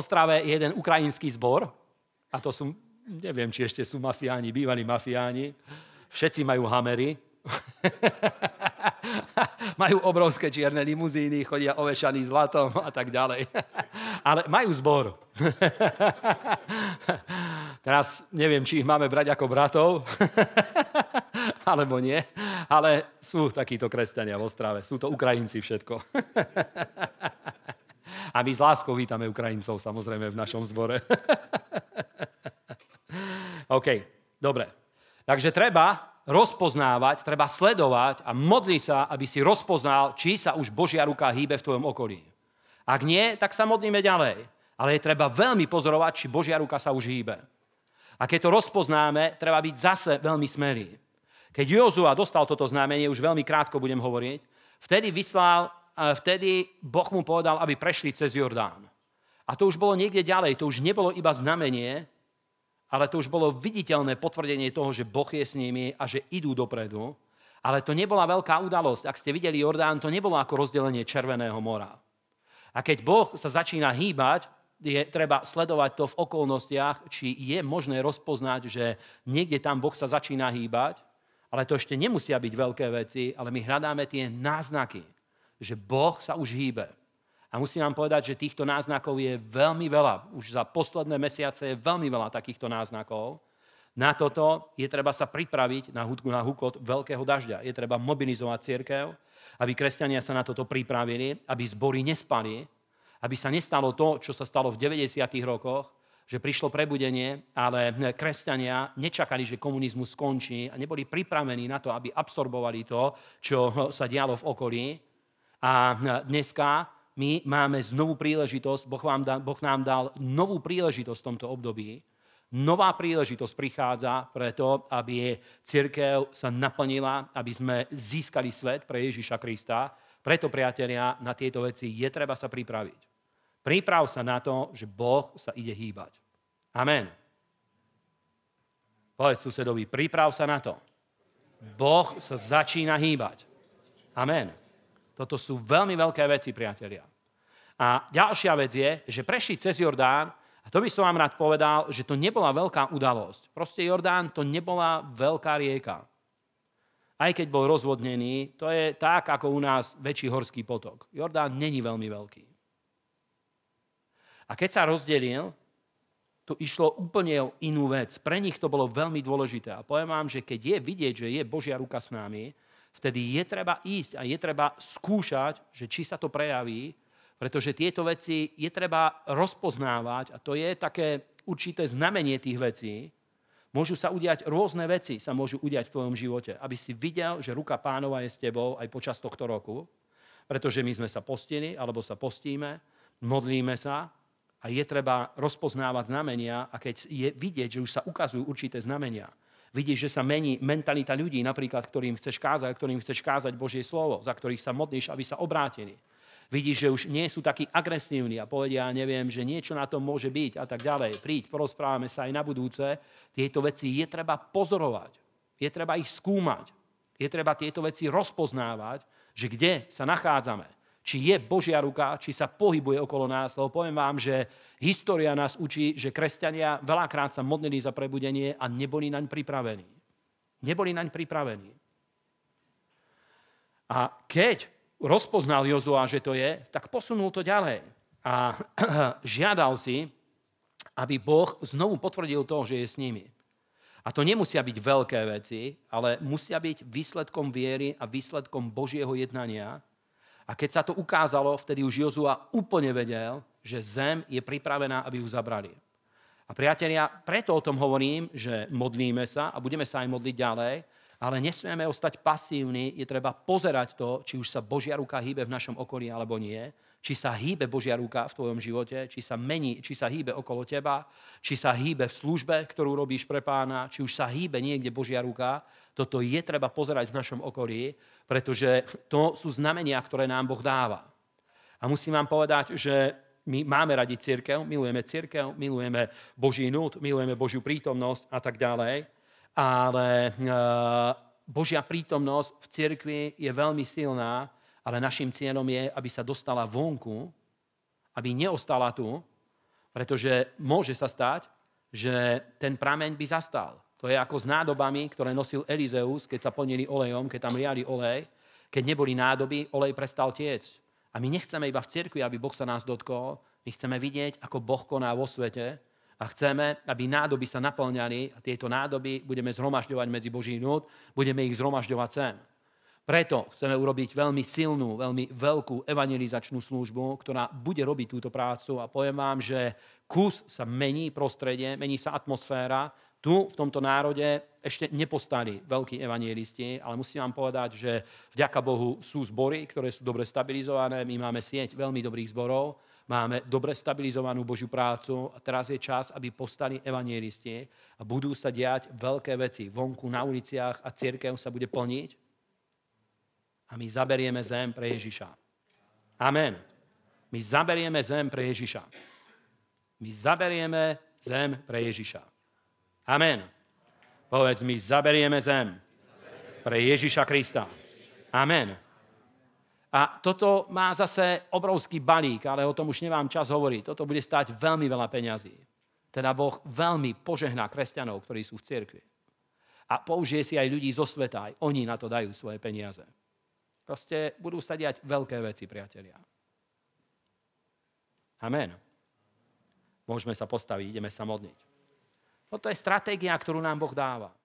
Ostrave je jeden ukrajinský zbor, a to sú, neviem, či ešte sú mafiáni, bývalí mafiáni, všetci majú hamery, majú obrovské čierne limuzíny, chodia ovešaní zlatom a tak ďalej. Ale majú zbor. Teraz neviem, či ich máme brať ako bratov, alebo nie. Ale sú takíto kresťania v Ostrave. Sú to Ukrajinci všetko. A my s láskou vítame Ukrajincov samozrejme v našom zbore. OK, dobre. Takže treba rozpoznávať, treba sledovať a modli sa, aby si rozpoznal, či sa už Božia ruka hýbe v tvojom okolí. Ak nie, tak sa modlíme ďalej. Ale je treba veľmi pozorovať, či Božia ruka sa už hýbe. A keď to rozpoznáme, treba byť zase veľmi smelý. Keď Jozua dostal toto znamenie, už veľmi krátko budem hovoriť, vtedy vyslal vtedy Boh mu povedal, aby prešli cez Jordán. A to už bolo niekde ďalej, to už nebolo iba znamenie, ale to už bolo viditeľné potvrdenie toho, že Boh je s nimi a že idú dopredu. Ale to nebola veľká udalosť. Ak ste videli Jordán, to nebolo ako rozdelenie Červeného mora. A keď Boh sa začína hýbať, je treba sledovať to v okolnostiach, či je možné rozpoznať, že niekde tam Boh sa začína hýbať, ale to ešte nemusia byť veľké veci, ale my hľadáme tie náznaky že Boh sa už hýbe. A musím vám povedať, že týchto náznakov je veľmi veľa. Už za posledné mesiace je veľmi veľa takýchto náznakov. Na toto je treba sa pripraviť na hudku na hukot veľkého dažďa. Je treba mobilizovať církev, aby kresťania sa na toto pripravili, aby zbory nespali, aby sa nestalo to, čo sa stalo v 90. rokoch, že prišlo prebudenie, ale kresťania nečakali, že komunizmus skončí a neboli pripravení na to, aby absorbovali to, čo sa dialo v okolí a eh, dneska my máme znovu príležitosť, boh, vám da, boh nám dal novú príležitosť v tomto období. Nová príležitosť prichádza preto, aby církev sa naplnila, aby sme získali svet pre Ježiša Krista. Preto, priatelia, na tieto veci je treba sa pripraviť. Priprav sa na to, že Boh sa ide hýbať. Amen. Povedz susedovi, priprav sa na to. Boh sa začína hýbať. Amen. Toto sú veľmi veľké veci, priatelia. A ďalšia vec je, že prešli cez Jordán, a to by som vám rád povedal, že to nebola veľká udalosť. Proste Jordán to nebola veľká rieka. Aj keď bol rozvodnený, to je tak, ako u nás väčší horský potok. Jordán není veľmi veľký. A keď sa rozdelil, tu išlo úplne o inú vec. Pre nich to bolo veľmi dôležité. A poviem vám, že keď je vidieť, že je Božia ruka s nami, vtedy je treba ísť a je treba skúšať, že či sa to prejaví, pretože tieto veci je treba rozpoznávať a to je také určité znamenie tých vecí. Môžu sa udiať rôzne veci, sa môžu udiať v tvojom živote, aby si videl, že ruka pánova je s tebou aj počas tohto roku, pretože my sme sa postili, alebo sa postíme, modlíme sa a je treba rozpoznávať znamenia a keď je vidieť, že už sa ukazujú určité znamenia, Vidíš, že sa mení mentalita ľudí, napríklad, ktorým chceš kázať, ktorým chceš kázať Božie slovo, za ktorých sa modlíš, aby sa obrátili. Vidíš, že už nie sú takí agresívni a povedia, neviem, že niečo na tom môže byť a tak ďalej. Príď, porozprávame sa aj na budúce. Tieto veci je treba pozorovať. Je treba ich skúmať. Je treba tieto veci rozpoznávať, že kde sa nachádzame či je Božia ruka, či sa pohybuje okolo nás. Lebo poviem vám, že história nás učí, že kresťania veľakrát sa modlili za prebudenie a neboli naň pripravení. Neboli naň pripravení. A keď rozpoznal Jozua, že to je, tak posunul to ďalej. A žiadal si, aby Boh znovu potvrdil to, že je s nimi. A to nemusia byť veľké veci, ale musia byť výsledkom viery a výsledkom Božieho jednania, a keď sa to ukázalo, vtedy už Jozua úplne vedel, že zem je pripravená, aby ju zabrali. A priatelia, preto o tom hovorím, že modlíme sa a budeme sa aj modliť ďalej, ale nesmieme ostať pasívni, je treba pozerať to, či už sa Božia ruka hýbe v našom okolí alebo nie, či sa hýbe Božia ruka v tvojom živote, či sa mení, či sa hýbe okolo teba, či sa hýbe v službe, ktorú robíš pre pána, či už sa hýbe niekde Božia ruka toto je treba pozerať v našom okolí, pretože to sú znamenia, ktoré nám Boh dáva. A musím vám povedať, že my máme radi církev, milujeme církev, milujeme Boží nút, milujeme Božiu prítomnosť a tak ďalej, ale e, Božia prítomnosť v církvi je veľmi silná, ale našim cieľom je, aby sa dostala vonku, aby neostala tu, pretože môže sa stať, že ten prameň by zastal. To je ako s nádobami, ktoré nosil Elizeus, keď sa plnili olejom, keď tam liali olej. Keď neboli nádoby, olej prestal tiec. A my nechceme iba v cirkvi, aby Boh sa nás dotkol. My chceme vidieť, ako Boh koná vo svete. A chceme, aby nádoby sa naplňali a tieto nádoby budeme zhromažďovať medzi Boží núd, budeme ich zhromažďovať sem. Preto chceme urobiť veľmi silnú, veľmi veľkú evangelizačnú službu, ktorá bude robiť túto prácu a poviem vám, že kus sa mení prostredie, mení sa atmosféra, tu v tomto národe ešte nepostali veľkí evanielisti, ale musím vám povedať, že vďaka Bohu sú zbory, ktoré sú dobre stabilizované. My máme sieť veľmi dobrých zborov, máme dobre stabilizovanú Božiu prácu a teraz je čas, aby postali evanielisti a budú sa diať veľké veci vonku na uliciach a církev sa bude plniť a my zaberieme zem pre Ježiša. Amen. My zaberieme zem pre Ježiša. My zaberieme zem pre Ježiša. Amen. Povedz, mi zaberieme zem pre Ježiša Krista. Amen. A toto má zase obrovský balík, ale o tom už nemám čas hovoriť. Toto bude stať veľmi veľa peňazí. Teda Boh veľmi požehná kresťanov, ktorí sú v cirkvi. A použije si aj ľudí zo sveta, aj oni na to dajú svoje peniaze. Proste budú sa diať veľké veci, priatelia. Amen. Môžeme sa postaviť, ideme sa modliť. Toto je stratégia, ktorú nám Boh dáva.